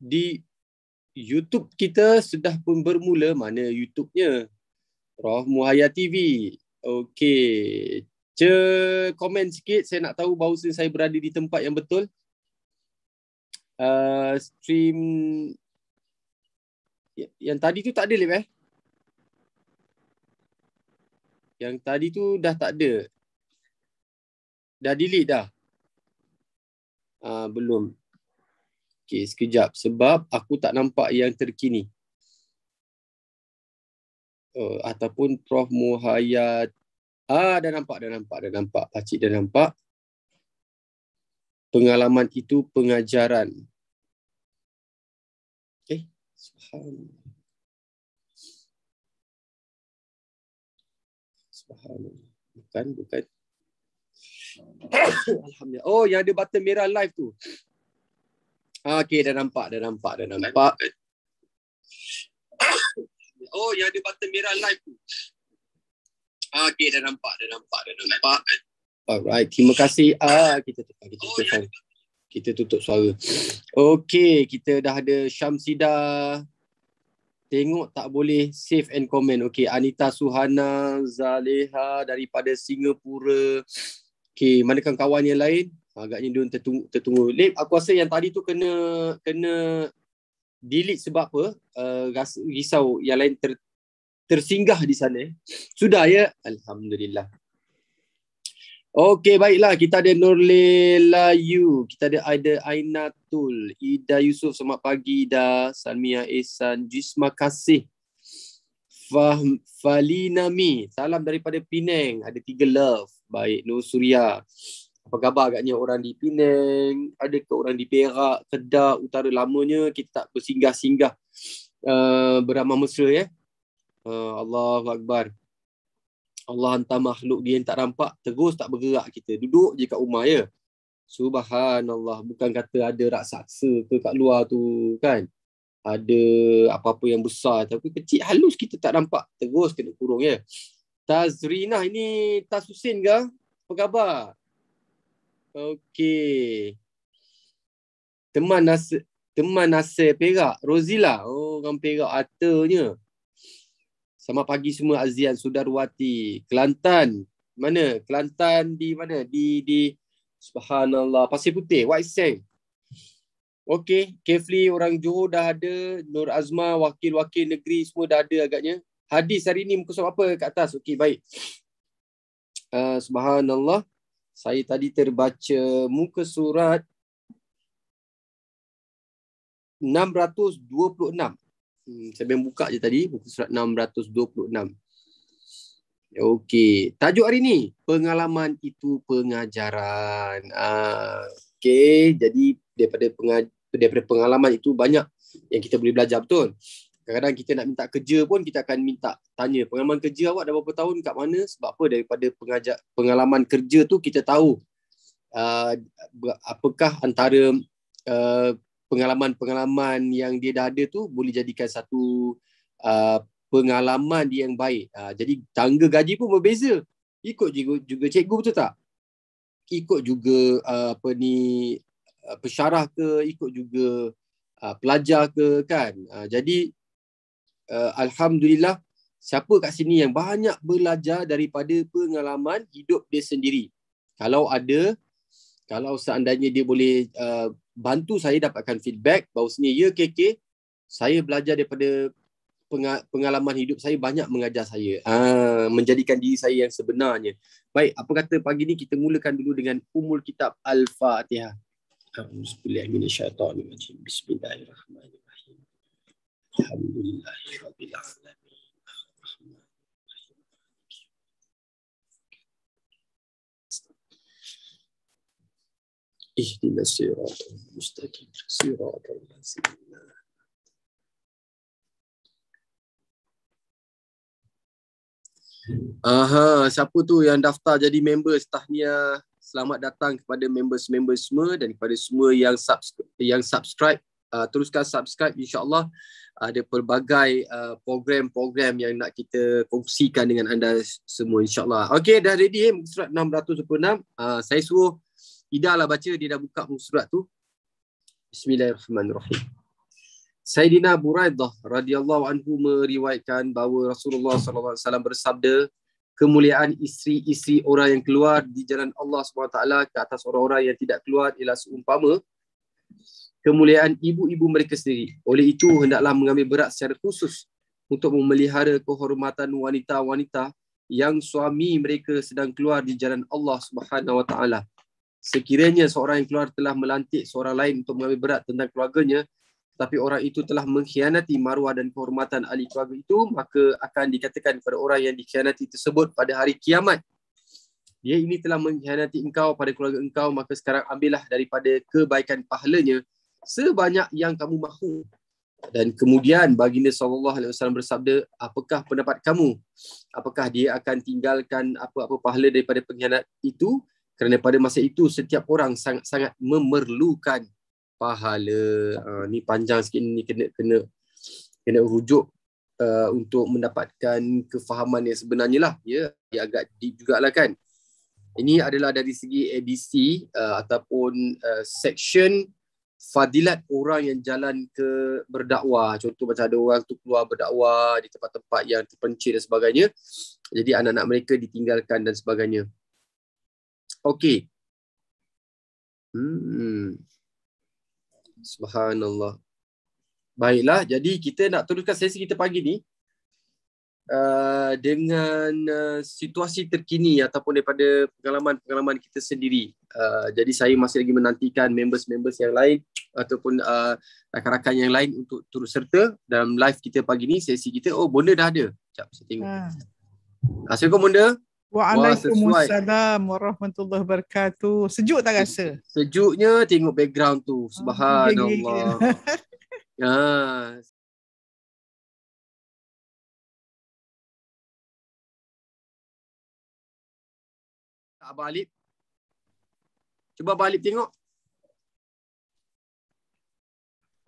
di YouTube kita sudah pun bermula mana YouTube-nya? Roh Muhaya TV. Okey. je komen sikit saya nak tahu bau saya berada di tempat yang betul. Uh, stream yang tadi tu tak ada lip eh? Yang tadi tu dah tak ada. Dah delete dah. Uh, belum. Okey, sekejap. Sebab aku tak nampak yang terkini. Uh, ataupun Prof. Muhayat. Ah, dah nampak, dah nampak, dah nampak. Pakcik dah nampak. Pengalaman itu pengajaran. Okey, subhanallah. Bukan, bukan. Alhamdulillah. Oh, yang ada button merah live tu. Okey, dah nampak, dah nampak, dah nampak. Oh, yang ada button merah live tu. Okey, dah nampak, dah nampak, dah nampak. Alright, terima kasih. Ah, kita tutup, kita oh, tutup, oh, kita tutup suara. Okay, kita dah ada Syamsida. Tengok tak boleh save and comment. Okay, Anita Suhana, Zaleha daripada Singapura. Okey, manakah kawan yang lain? agaknya dia tertunggu tertunggu lip aku rasa yang tadi tu kena kena delete sebab apa uh, risau yang lain ter, tersinggah di sana sudah ya alhamdulillah Okey baiklah kita ada Nurlela Yu, kita ada Aida Ainatul, Ida Yusuf selamat pagi Ida, Salmia Ehsan, Jisma Kasih, Fahm, Falinami, salam daripada Penang, ada tiga love, baik Nur Surya, apa khabar agaknya orang di Penang, ada ke orang di Perak, Kedah, Utara lamanya kita tak bersinggah-singgah uh, eh, beramah mesra ya. Uh, Allahu Akbar. Allah hantar makhluk dia yang tak rampak, terus tak bergerak kita. Duduk je kat rumah ya. Subhanallah, bukan kata ada raksasa ke kat luar tu kan. Ada apa-apa yang besar tapi kecil halus kita tak rampak Terus kena kurung ya. Tazrinah ini Tazusin ke? Apa khabar? Okay, Teman nasi teman nasi Perak, Rosila. Oh, orang Perak artinya. Selamat pagi semua Azian Sudarwati, Kelantan. Mana? Kelantan di mana? Di di Subhanallah, Pasir Putih, White Sand. Okey, Kefli orang Johor dah ada, Nur Azma, wakil-wakil negeri semua dah ada agaknya. Hadis hari ni muka surat apa kat atas? okay baik. Uh, subhanallah saya tadi terbaca muka surat 626. Hmm, saya memang buka je tadi, muka surat 626. Okey, tajuk hari ni, pengalaman itu pengajaran. Ah, okey, jadi daripada, pengaj- daripada pengalaman itu banyak yang kita boleh belajar, betul? kadang-kadang kita nak minta kerja pun kita akan minta tanya pengalaman kerja awak dah berapa tahun kat mana sebab apa daripada pengajak pengalaman kerja tu kita tahu uh, apakah antara uh, pengalaman-pengalaman yang dia dah ada tu boleh jadikan satu uh, pengalaman dia yang baik uh, jadi tangga gaji pun berbeza ikut juga, juga cikgu betul tak ikut juga uh, apa ni uh, pesyarah ke ikut juga uh, pelajar ke kan uh, jadi uh, alhamdulillah siapa kat sini yang banyak belajar daripada pengalaman hidup dia sendiri kalau ada kalau seandainya dia boleh uh, bantu saya dapatkan feedback bahawa sini ya KK saya belajar daripada pengalaman hidup saya banyak mengajar saya uh, menjadikan diri saya yang sebenarnya baik apa kata pagi ni kita mulakan dulu dengan umul kitab al-fatihah Bismillahirrahmanirrahim. Bismillahirrahmanirrahim. الحمد لله رب العالمين الرحمن الرحيم اهدنا الصراط المستقيم صراط الذين Aha, siapa tu yang daftar jadi member tahniah selamat datang kepada members-members semua dan kepada semua yang subscribe yang subscribe uh, teruskan subscribe insyaallah ah, ada pelbagai uh, program-program yang nak kita kongsikan dengan anda semua insyaallah. Okay, dah ready eh surat 606. Uh, saya suruh Ida lah baca dia dah buka muka surat tu. Bismillahirrahmanirrahim. Sayyidina Buraidah radhiyallahu anhu meriwayatkan bahawa Rasulullah sallallahu alaihi wasallam bersabda kemuliaan isteri-isteri orang yang keluar di jalan Allah SWT ke atas orang-orang yang tidak keluar ialah seumpama kemuliaan ibu-ibu mereka sendiri. Oleh itu, hendaklah mengambil berat secara khusus untuk memelihara kehormatan wanita-wanita yang suami mereka sedang keluar di jalan Allah Subhanahu Wa Sekiranya seorang yang keluar telah melantik seorang lain untuk mengambil berat tentang keluarganya, tapi orang itu telah mengkhianati maruah dan kehormatan ahli keluarga itu, maka akan dikatakan kepada orang yang dikhianati tersebut pada hari kiamat. Dia ini telah mengkhianati engkau pada keluarga engkau, maka sekarang ambillah daripada kebaikan pahalanya sebanyak yang kamu mahu. Dan kemudian baginda sallallahu alaihi wasallam bersabda, apakah pendapat kamu? Apakah dia akan tinggalkan apa-apa pahala daripada pengkhianat itu? Kerana pada masa itu setiap orang sangat-sangat memerlukan pahala. Uh, ni panjang sikit ni kena kena kena rujuk uh, untuk mendapatkan kefahaman yang sebenarnya lah. Ya, yeah. dia agak deep lah kan. Ini adalah dari segi ABC uh, ataupun uh, section fadilat orang yang jalan ke berdakwah. Contoh macam ada orang tu keluar berdakwah di tempat-tempat yang terpencil dan sebagainya. Jadi anak-anak mereka ditinggalkan dan sebagainya. Okey. Hmm. Subhanallah. Baiklah, jadi kita nak teruskan sesi kita pagi ni uh, dengan uh, situasi terkini ataupun daripada pengalaman-pengalaman kita sendiri. Uh, jadi saya masih lagi menantikan members-members yang lain ataupun uh, rakan-rakan yang lain untuk turut serta dalam live kita pagi ni, sesi kita. Oh, Bonda dah ada. Sekejap, saya tengok. Hmm. Assalamualaikum Bonda. Waalaikumsalam warahmatullahi wabarakatuh. Sejuk tak rasa? Sejuknya tengok background tu. Ah, Subhanallah. Ah. Abah Alip. Cuba Abah Alip tengok.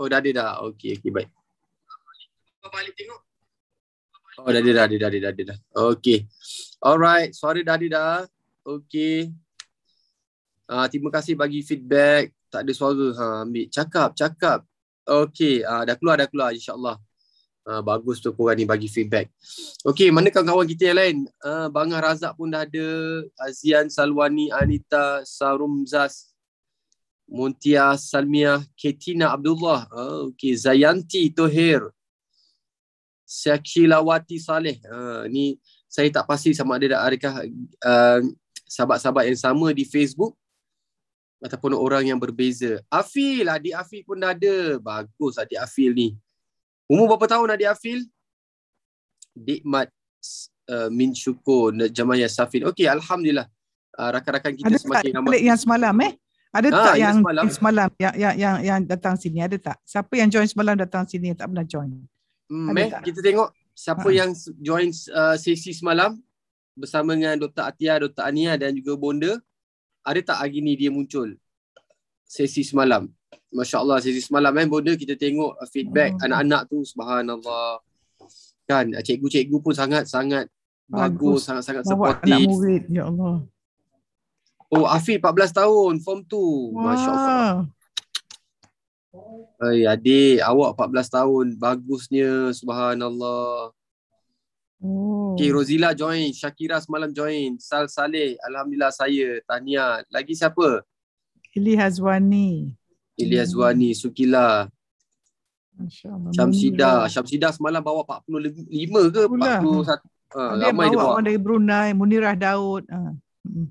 Oh, dah ada dah. Okey, okey, baik. Abah Alip tengok. Oh, dah ada dah, dah ada dah, dah dah. Okey. Alright, sorry dah ada dah. Okey. Uh, terima kasih bagi feedback. Tak ada suara. Ha, ambil. Cakap, cakap. Okey, uh, dah keluar, dah keluar. InsyaAllah. Ah, bagus tu korang ni bagi feedback. Okey, mana kawan-kawan kita yang lain? Uh, ah, Bangah Razak pun dah ada, Azian Salwani, Anita Sarumzas, Muntia Salmia, Ketina Abdullah, uh, okey, Zayanti Tohir, Syakilawati Saleh. Uh, ni saya tak pasti sama ada adakah uh, sahabat-sahabat yang sama di Facebook ataupun orang yang berbeza. Afil, adik Afil pun dah ada. Bagus adik Afil ni. Umur berapa tahun Adik Afil? Dikmat uh, min syukur jamaah Safin. Okey, alhamdulillah. Uh, rakan-rakan kita ada semakin tak klik yang semalam eh? Ada ha, tak yang, yang semalam, yang, yang, yang, yang datang sini? Ada tak? Siapa yang join semalam datang sini tak pernah join? Hmm, eh, kita tengok siapa ha. yang join uh, sesi semalam bersama dengan Dr. Atia, Dr. Ania dan juga Bonda. Ada tak hari ni dia muncul sesi semalam? Masya Allah sesi semalam eh Bunda kita tengok uh, feedback hmm. anak-anak tu Subhanallah Kan uh, cikgu-cikgu pun sangat-sangat Bagus, sangat-sangat supportive anak murid Ya Allah Oh Afi 14 tahun form 2 Masya Allah Hai adik awak 14 tahun Bagusnya Subhanallah Oh. Okay, Rozila join. Shakira semalam join. Sal Saleh, Alhamdulillah saya. Tahniah. Lagi siapa? Ili Hazwani. Ilyas Iliazwani, hmm. Sukila. Syamsida. Syamsida semalam bawa 45 ke? Lah. Pula. 41. Ah, dia ha, ramai dia bawa. Dia bawa dari Brunei, Munirah Daud. Ha. Hmm.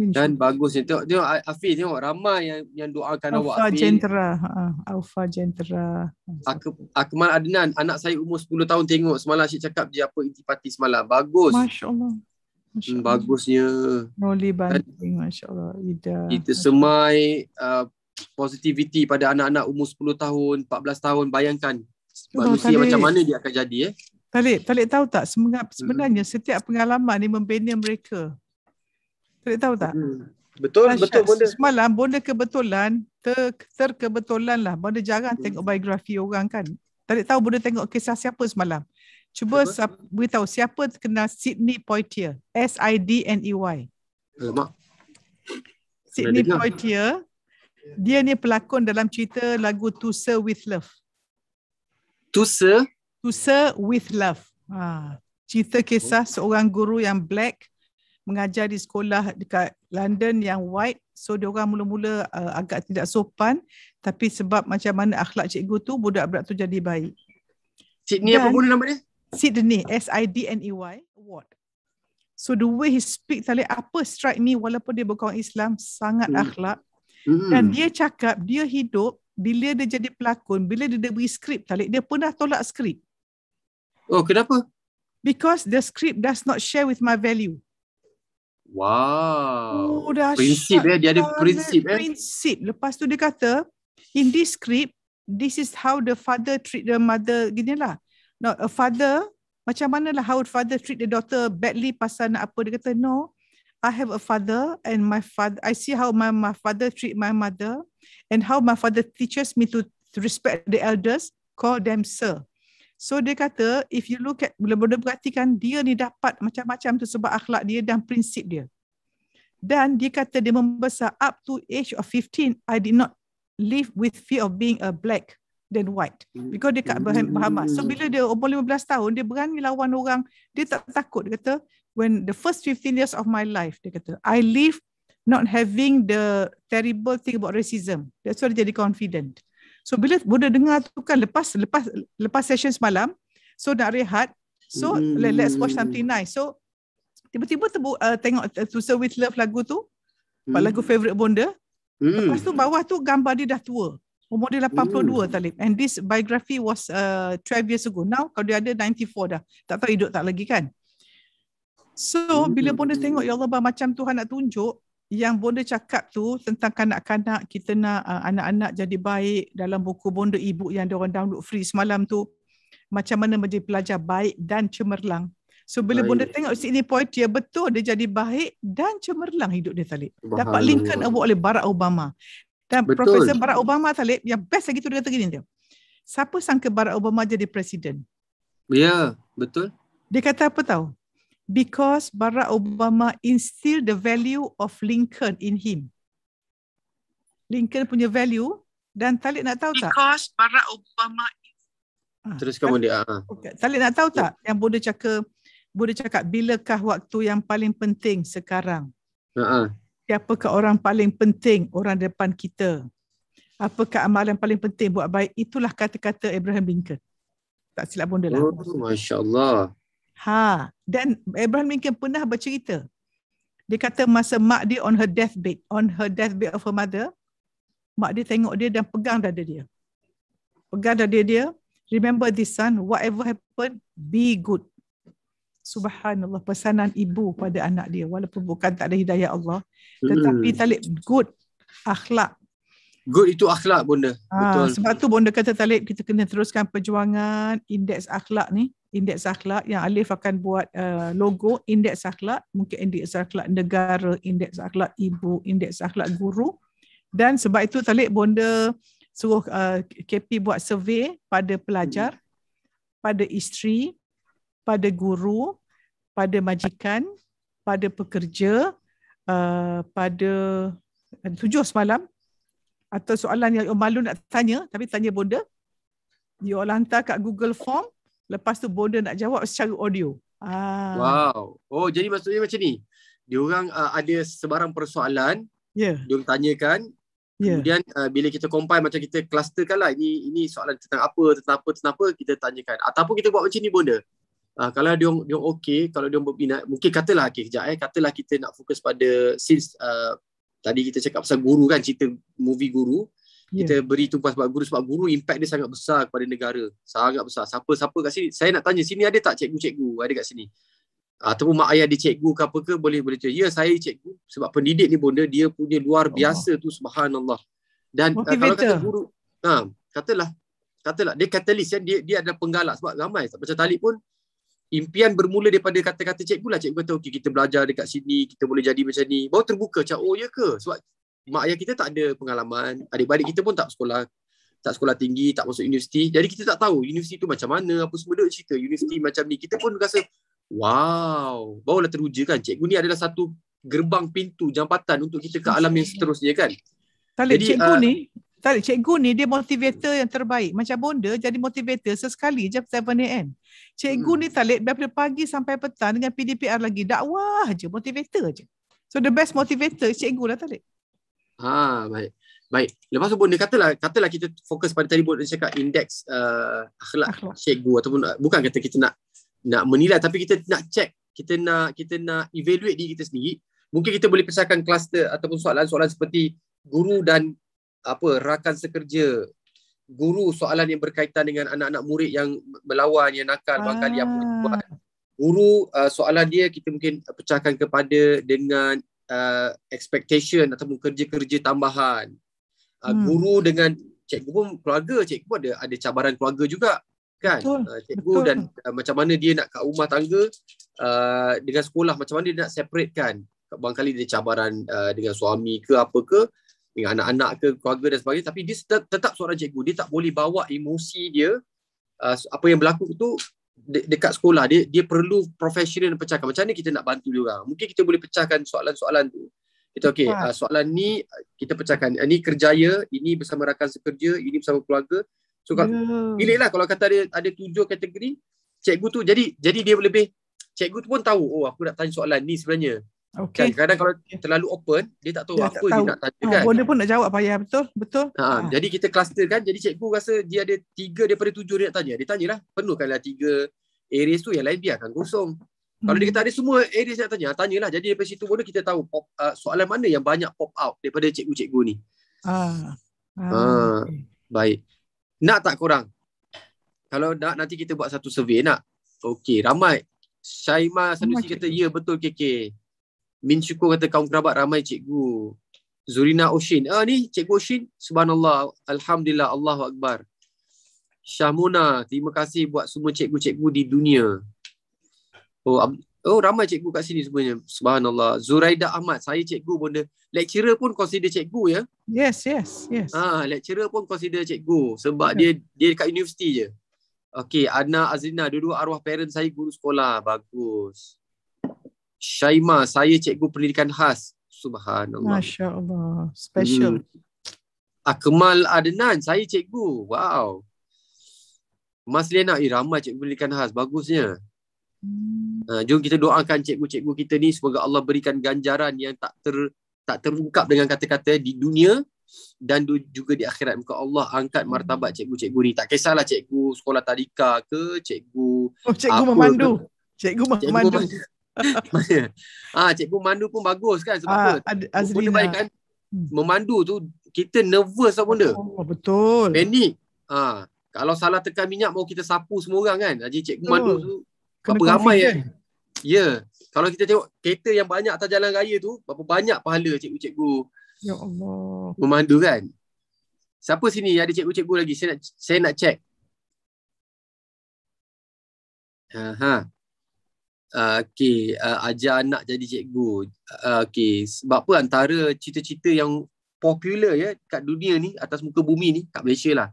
hmm. Dan bagus ni. Tengok, tengok Afiz tengok ramai yang yang doakan Alpha awak. Alfa Jentera, Ha, ha. Alfa Jentera. Ak Akmal Adnan, anak saya umur 10 tahun tengok semalam Syed cakap dia apa intipati semalam. Bagus. Masya-Allah. Masya bagusnya Noli banting masyaallah ida kita semai uh, positivity pada anak-anak umur 10 tahun 14 tahun bayangkan Tuh, manusia talik. macam mana dia akan jadi eh Talik Talik tahu tak hmm. sebenarnya hmm. setiap pengalaman ni membina mereka Talik tahu tak hmm. betul Masya, betul benda semalam benda kebetulan ter, ter lah benda jarang hmm. tengok biografi orang kan Talik tahu benda tengok kisah siapa semalam Cuba, Cuba. Siapa, beritahu siapa kenal Sydney Poitier. S-I-D-N-E-Y. Alamak. Eh, Sydney Poitier. Dia ni pelakon dalam cerita lagu To Sir With Love. To Sir? To Sir With Love. Ha. Cerita kisah oh. seorang guru yang black mengajar di sekolah dekat London yang white. So, dia orang mula-mula uh, agak tidak sopan. Tapi sebab macam mana akhlak cikgu tu, budak-budak tu jadi baik. Sydney Dan, apa pun nama dia? Sydney, e S-I-D-N-E-Y, award. So the way he speak tali apa strike me walaupun dia bukan Islam, sangat hmm. akhlak. Hmm. Dan dia cakap, dia hidup, bila dia jadi pelakon, bila dia beri skrip tali dia pernah tolak skrip. Oh, kenapa? Because the script does not share with my value. Wow. Oh, dah prinsip eh, dia ada prinsip eh. Prinsip. Lepas tu dia kata, in this script, this is how the father treat the mother, Gini lah no, a father, macam mana lah? how a father treat the daughter badly pasal nak apa. Dia kata, no, I have a father and my father, I see how my, my father treat my mother and how my father teaches me to, to respect the elders, call them sir. So dia kata, if you look at, boleh benda perhatikan, dia ni dapat macam-macam tu sebab akhlak dia dan prinsip dia. Dan dia kata dia membesar up to age of 15, I did not live with fear of being a black than white because dia kat hmm. Bahamas. So bila dia umur 15 tahun dia berani lawan orang, dia tak takut dia kata when the first 15 years of my life dia kata I live not having the terrible thing about racism. That's why dia jadi confident. So bila bila dengar tu kan lepas lepas lepas session semalam, so nak rehat. So mm-hmm. let's watch something nice. So tiba-tiba tebu, uh, tengok uh, to serve with love lagu tu. Mm. Lagu favorite bonda. Mm. Lepas tu bawah tu gambar dia dah tua. Umur dia 82 Ooh. Hmm. Talib. And this biography was uh, 12 years ago. Now kalau dia ada 94 dah. Tak tahu hidup tak lagi kan. So bila bonda hmm. tengok ya Allah macam Tuhan nak tunjuk yang bonda cakap tu tentang kanak-kanak kita nak uh, anak-anak jadi baik dalam buku bonda ibu yang dia orang download free semalam tu macam mana menjadi pelajar baik dan cemerlang. So bila baik. bonda tengok sini point dia betul dia jadi baik dan cemerlang hidup dia tadi. Dapat Lincoln Award oleh Barack Obama. Dan Betul. Profesor Barack Obama Talib yang best lagi tu dia kata gini dia. Siapa sangka Barack Obama jadi presiden? Ya, yeah, betul. Dia kata apa tahu? Because Barack Obama instilled the value of Lincoln in him. Lincoln punya value dan Talib nak tahu tak? Because Barack Obama ha, Terus kamu kan? dia. Ha. Okay. Talib nak tahu yeah. tak ya. yang boleh cakap boleh cakap bilakah waktu yang paling penting sekarang? Uh-huh siapakah orang paling penting orang depan kita? Apakah amalan paling penting buat baik? Itulah kata-kata Abraham Lincoln. Tak silap pun lah. Oh, Masya Allah. Ha, dan Abraham Lincoln pernah bercerita. Dia kata masa mak dia on her deathbed, on her deathbed of her mother, mak dia tengok dia dan pegang dada dia. Pegang dada dia, remember this son, whatever happen, be good subhanallah pesanan ibu pada anak dia walaupun bukan tak ada hidayah Allah tetapi hmm. talib good akhlak good itu akhlak bunda ha, betul sebab tu bunda kata talib kita kena teruskan perjuangan indeks akhlak ni indeks akhlak yang alif akan buat uh, logo indeks akhlak mungkin indeks akhlak negara indeks akhlak ibu indeks akhlak guru dan sebab itu talib bunda suruh uh, eh, KP buat survey pada pelajar hmm. pada isteri pada guru, pada majikan, pada pekerja, uh, pada uh, tujuh semalam atau soalan yang oh, malu nak tanya tapi tanya bonda you all hantar kat Google Form lepas tu bonda nak jawab secara audio. Ah. Wow. Oh jadi maksudnya macam ni. Diorang uh, ada sebarang persoalan, ya. Yeah. Diorang tanyakan Yeah. Kemudian uh, bila kita compile macam kita clusterkan lah ini ini soalan tentang apa tentang apa tentang apa kita tanyakan ataupun kita buat macam ni bonda. Uh, kalau dia dia okey, kalau dia berminat, mungkin katalah okey kejap eh, katalah kita nak fokus pada since uh, tadi kita cakap pasal guru kan, cerita movie guru. Yeah. Kita ya. beri tumpas sebab guru sebab guru impact dia sangat besar kepada negara. Sangat besar. Siapa-siapa kat sini? Saya nak tanya sini ada tak cikgu-cikgu ada kat sini? Ah, ataupun mak ayah dia cikgu ke apa ke boleh boleh cakap. Ya saya cikgu sebab pendidik ni bonda dia punya luar biasa Allah. tu subhanallah. Dan uh, kalau kata guru ha katalah katalah dia katalis ya dia dia ada penggalak sebab ramai macam Talib pun impian bermula daripada kata-kata cikgu lah. Cikgu kata, okey kita belajar dekat sini, kita boleh jadi macam ni. Baru terbuka macam, oh ya ke? Sebab mak ayah kita tak ada pengalaman, adik-adik kita pun tak sekolah tak sekolah tinggi, tak masuk universiti. Jadi kita tak tahu universiti tu macam mana, apa semua dia cerita. Universiti macam ni. Kita pun rasa, wow, barulah teruja kan. Cikgu ni adalah satu gerbang pintu jambatan untuk kita ke alam yang seterusnya kan. Talib, Jadi, cikgu uh, ni, tak ada. Cikgu ni dia motivator yang terbaik. Macam bonda jadi motivator sesekali je 7 a.m. Cikgu hmm. ni talib daripada pagi sampai petang dengan PDPR lagi. Dakwah je. Motivator je. So the best motivator cikgu lah talib. Ha, baik. Baik. Lepas tu bonda katalah, katalah kita fokus pada tadi bonda cakap indeks uh, akhlak, akhlak, cikgu ataupun eh, bukan kata kita nak nak menilai tapi kita nak check kita nak kita nak evaluate diri kita sendiri mungkin kita boleh pecahkan kluster ataupun soalan-soalan seperti guru dan apa rakan sekerja guru soalan yang berkaitan dengan anak-anak murid yang melawan yang nakal bakal ah. apa? buat guru uh, soalan dia kita mungkin pecahkan kepada dengan uh, expectation ataupun kerja-kerja tambahan uh, hmm. guru dengan cikgu pun keluarga cikgu pun ada ada cabaran keluarga juga kan betul, uh, cikgu betul. dan uh, macam mana dia nak kat rumah tangga uh, dengan sekolah macam mana dia nak separate kan kadang dia cabaran uh, dengan suami ke apa ke dengan anak-anak ke keluarga dan sebagainya tapi dia tetap, tetap seorang cikgu dia tak boleh bawa emosi dia uh, apa yang berlaku tu de- dekat sekolah dia dia perlu profesional pecahkan macam mana kita nak bantu dia orang mungkin kita boleh pecahkan soalan-soalan tu kita okey ha. uh, soalan ni kita pecahkan ini uh, kerjaya ini bersama rakan sekerja ini bersama keluarga so kalau pilihlah ya. lah. kalau kata dia ada tujuh kategori cikgu tu jadi jadi dia lebih cikgu tu pun tahu oh aku nak tanya soalan ni sebenarnya Okay. Kan? Kadang kalau terlalu open, dia tak tahu dia apa tak tahu. nak tanya ha, kan. Boleh pun nak jawab payah betul, betul. Ha, ha. jadi kita cluster kan. Jadi cikgu rasa dia ada tiga daripada tujuh dia nak tanya. Dia tanyalah, penuhkanlah tiga areas tu yang lain dia akan kosong. Hmm. Kalau dia hmm. kata ada semua areas nak tanya, tanyalah. Jadi daripada situ pun kita tahu pop, uh, soalan mana yang banyak pop out daripada cikgu-cikgu ni. Ah. Ah. Ha. Baik. Nak tak korang? Kalau nak nanti kita buat satu survey nak. Okey, ramai. Syaimah Sanusi kata ya betul KK. Min Syukur kata kaum kerabat ramai cikgu. Zurina Oshin. Ah ni cikgu Oshin. Subhanallah. Alhamdulillah. Allahu Akbar. Syahmuna. Terima kasih buat semua cikgu-cikgu di dunia. Oh, oh ramai cikgu kat sini sebenarnya. Subhanallah. Zuraida Ahmad. Saya cikgu pun dia. Lecturer pun consider cikgu ya. Yes, yes, yes. Ah, lecturer pun consider cikgu. Sebab okay. dia dia dekat universiti je. Okay, Ana Azrina. Dua-dua arwah parents saya guru sekolah. Bagus. Shaima, saya cikgu pendidikan khas. Subhanallah. Masya Allah. Special. Hmm. Akmal Adnan, saya cikgu. Wow. Mas Lena, eh, ramai cikgu pendidikan khas. Bagusnya. Hmm. Uh, jom kita doakan cikgu-cikgu kita ni semoga Allah berikan ganjaran yang tak ter tak terungkap dengan kata-kata di dunia dan du- juga di akhirat muka Allah angkat martabat cikgu-cikgu ni tak kisahlah cikgu sekolah tadika ke cikgu oh, cikgu memandu ke. cikgu memandu. ah ha, cikgu mandu pun bagus kan sebab ah, apa? Benda bayangkan lah. hmm. memandu tu kita nervous apa benda. Oh, betul. Panik. Ha, kalau salah tekan minyak mau kita sapu semua orang kan. Haji cikgu betul. mandu tu Kena apa ramai kan? ya. Ya. Kalau kita tengok kereta yang banyak atas jalan raya tu berapa banyak pahala cikgu-cikgu. Ya Allah. Memandu kan. Siapa sini ada cikgu-cikgu lagi? Saya nak saya nak check. Ha ha. Ah, okay, uh, ajar anak jadi cikgu. Uh, okay, sebab apa antara cita-cita yang popular ya kat dunia ni, atas muka bumi ni, kat Malaysia lah.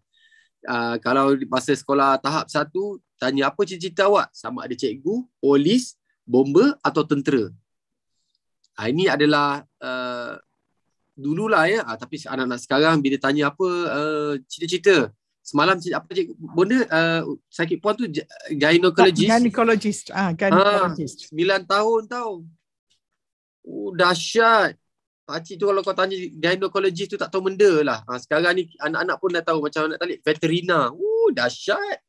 Uh, kalau masa sekolah tahap satu, tanya apa cita-cita awak? Sama ada cikgu, polis, bomba atau tentera. Uh, ini adalah uh, dululah ya, uh, tapi anak-anak sekarang bila tanya apa uh, cita-cita, semalam cik apa cik benda uh, sakit puan tu gynecologist gynecologist ah gynecologist ah, 9 tahun tau oh dahsyat Pakcik tu kalau kau tanya gynecologist tu tak tahu benda lah. Ha, sekarang ni anak-anak pun dah tahu macam nak talik veterina. Uh, dahsyat.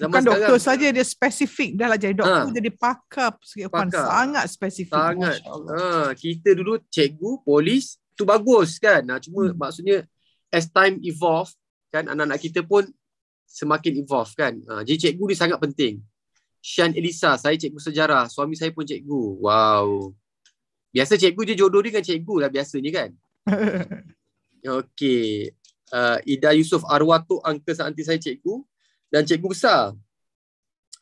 Zaman Bukan doktor saja dia spesifik dah lah jadi doktor ha. jadi pakar, pakar. Pun, sangat spesifik. Sangat. Ha, kita dulu cikgu, polis tu bagus kan. nah cuma hmm. maksudnya as time evolve kan anak-anak kita pun semakin evolve kan. Ha, jadi cikgu ni sangat penting. Shan Elisa, saya cikgu sejarah, suami saya pun cikgu. Wow. Biasa cikgu je jodoh dia dengan cikgu lah biasa ni kan. Okey. Uh, Ida Yusuf Arwah tu angka seanti saya cikgu dan cikgu besar.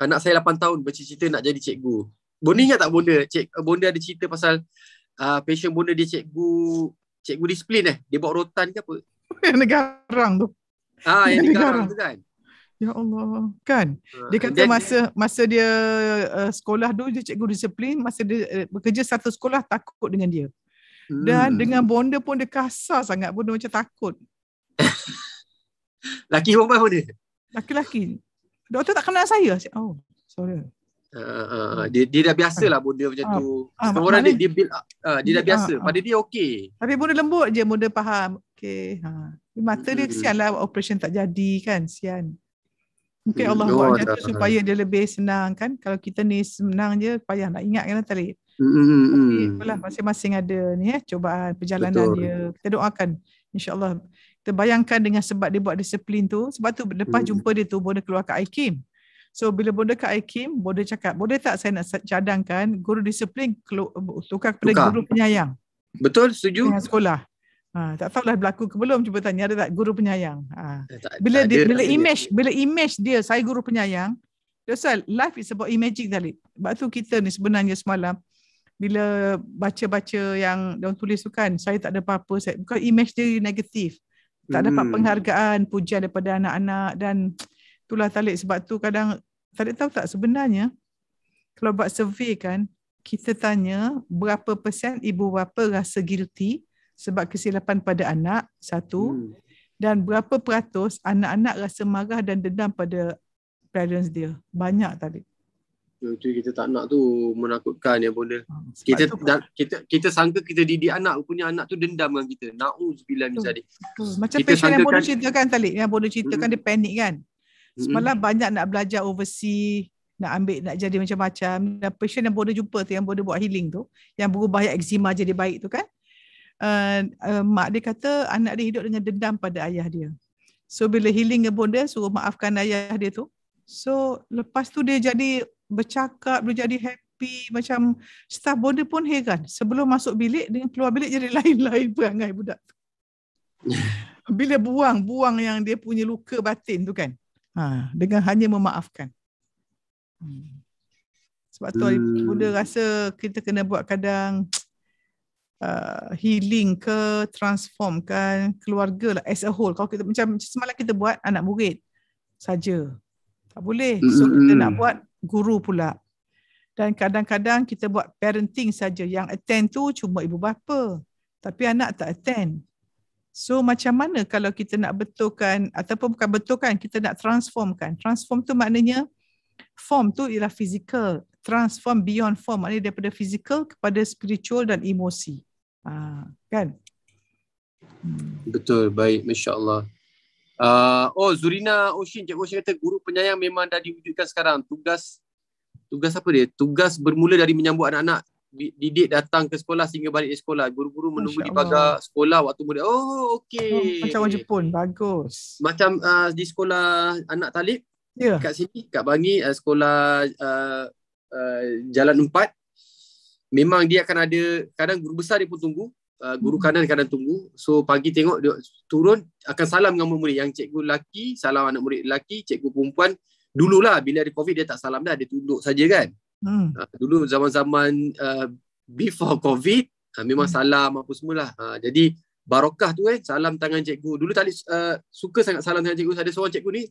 Anak saya 8 tahun bercita-cita nak jadi cikgu. Bonda ingat tak bonda? Cik, uh, bonda ada cerita pasal uh, passion bonda dia cikgu cikgu disiplin eh. Dia buat rotan ke apa? Yang garang tu. Ah, yang dikarang tu kan. Ya Allah, kan? Ah, dia kata dan, masa masa dia uh, sekolah dulu dia cikgu disiplin, masa dia uh, bekerja satu sekolah takut dengan dia. Dan hmm. dengan bonda pun dia kasar sangat pun dia macam takut. Laki perempuan pun dia? Laki-laki. Doktor tak kenal saya. Oh, sorry. Uh, uh, dia, dia dah biasa lah bonda uh, macam tu. Uh, Semua orang dia, dia build up. Uh, dia dah biasa. Uh, uh. Pada dia okey. Tapi bonda lembut je. Bonda faham. Okay. Uh. Ha. Mata dia kesian hmm. lah operation tak jadi kan sian. Mungkin hmm, Allah hmm, buat macam supaya dia lebih senang kan. Kalau kita ni senang je payah nak ingat kan tadi. Hmm, Tapi hmm, itulah masing-masing ada ni ya eh, cobaan perjalanan betul. dia. Kita doakan insyaAllah. Kita bayangkan dengan sebab dia buat disiplin tu. Sebab tu lepas hmm. jumpa dia tu Bonda keluar ke Aikim. So bila Bonda ke Aikim Bonda cakap Bonda tak saya nak cadangkan guru disiplin tukar kepada tukar. guru penyayang. Betul setuju. Dengan sekolah. Ha, tak tahulah berlaku ke belum cuba tanya ada tak guru penyayang. Ha. Eh, lah bila dia, bila image bila image dia saya guru penyayang. That's life is about imaging tadi. Sebab tu kita ni sebenarnya semalam bila baca-baca yang dia tulis tu kan saya tak ada apa-apa saya bukan image dia negatif. Tak dapat hmm. penghargaan pujian daripada anak-anak dan itulah talik sebab tu kadang tak tahu tak sebenarnya kalau buat survey kan kita tanya berapa persen ibu bapa rasa guilty sebab kesilapan pada anak satu hmm. dan berapa peratus anak-anak rasa marah dan dendam pada parents dia banyak tadi itu kita tak nak tu menakutkan ya boleh ha, sebab kita da, kita kita sangka kita didik anak punya anak tu dendam dengan kita nauzubillah min zalik macam kita yang bodoh ceritakan tadi yang bodoh ceritakan hmm. dia panik kan hmm. semalam hmm. banyak nak belajar overseas nak ambil nak jadi macam-macam dan patient yang bodoh jumpa tu yang bodoh buat healing tu yang berubah yang eczema jadi baik tu kan Eh, eh, mak dia kata anak dia hidup dengan dendam pada ayah dia. So bila healing ke dia suruh maafkan ayah dia tu. So lepas tu dia jadi bercakap, dia jadi happy macam staff bonda pun heran. Sebelum masuk bilik dengan keluar bilik jadi lain-lain perangai budak tu. Bila buang, buang yang dia punya luka batin tu kan. Ha, dengan hanya memaafkan. Hmm. Sebab tu hmm. bunda rasa kita kena buat kadang uh, healing ke transform kan keluarga lah as a whole kalau kita macam semalam kita buat anak murid saja tak boleh so mm-hmm. kita nak buat guru pula dan kadang-kadang kita buat parenting saja yang attend tu cuma ibu bapa tapi anak tak attend so macam mana kalau kita nak betulkan ataupun bukan betulkan kita nak transformkan transform tu maknanya form tu ialah physical transform beyond form maknanya daripada physical kepada spiritual dan emosi Ha, kan? Hmm. Betul, baik. MasyaAllah. Uh, oh, Zurina Oshin. Cikgu Oshin kata, guru penyayang memang dah diwujudkan sekarang. Tugas tugas apa dia? Tugas bermula dari menyambut anak-anak didik datang ke sekolah sehingga balik dari sekolah. Guru-guru menunggu di pagar sekolah waktu murid. Oh, okey. Oh, macam orang Jepun, bagus. Macam uh, di sekolah anak talib. Yeah. Kat sini, kat Bangi, uh, sekolah uh, uh, Jalan Empat memang dia akan ada kadang guru besar dia pun tunggu uh, guru hmm. kanan kadang tunggu so pagi tengok dia turun akan salam dengan murid yang cikgu lelaki salam anak murid lelaki cikgu perempuan dululah bila ada covid dia tak salam dah dia tunduk saja kan hmm. uh, dulu zaman-zaman uh, before covid uh, memang hmm. salam apa semulah uh, ah, jadi barokah tu eh salam tangan cikgu dulu tak uh, suka sangat salam tangan cikgu ada seorang cikgu ni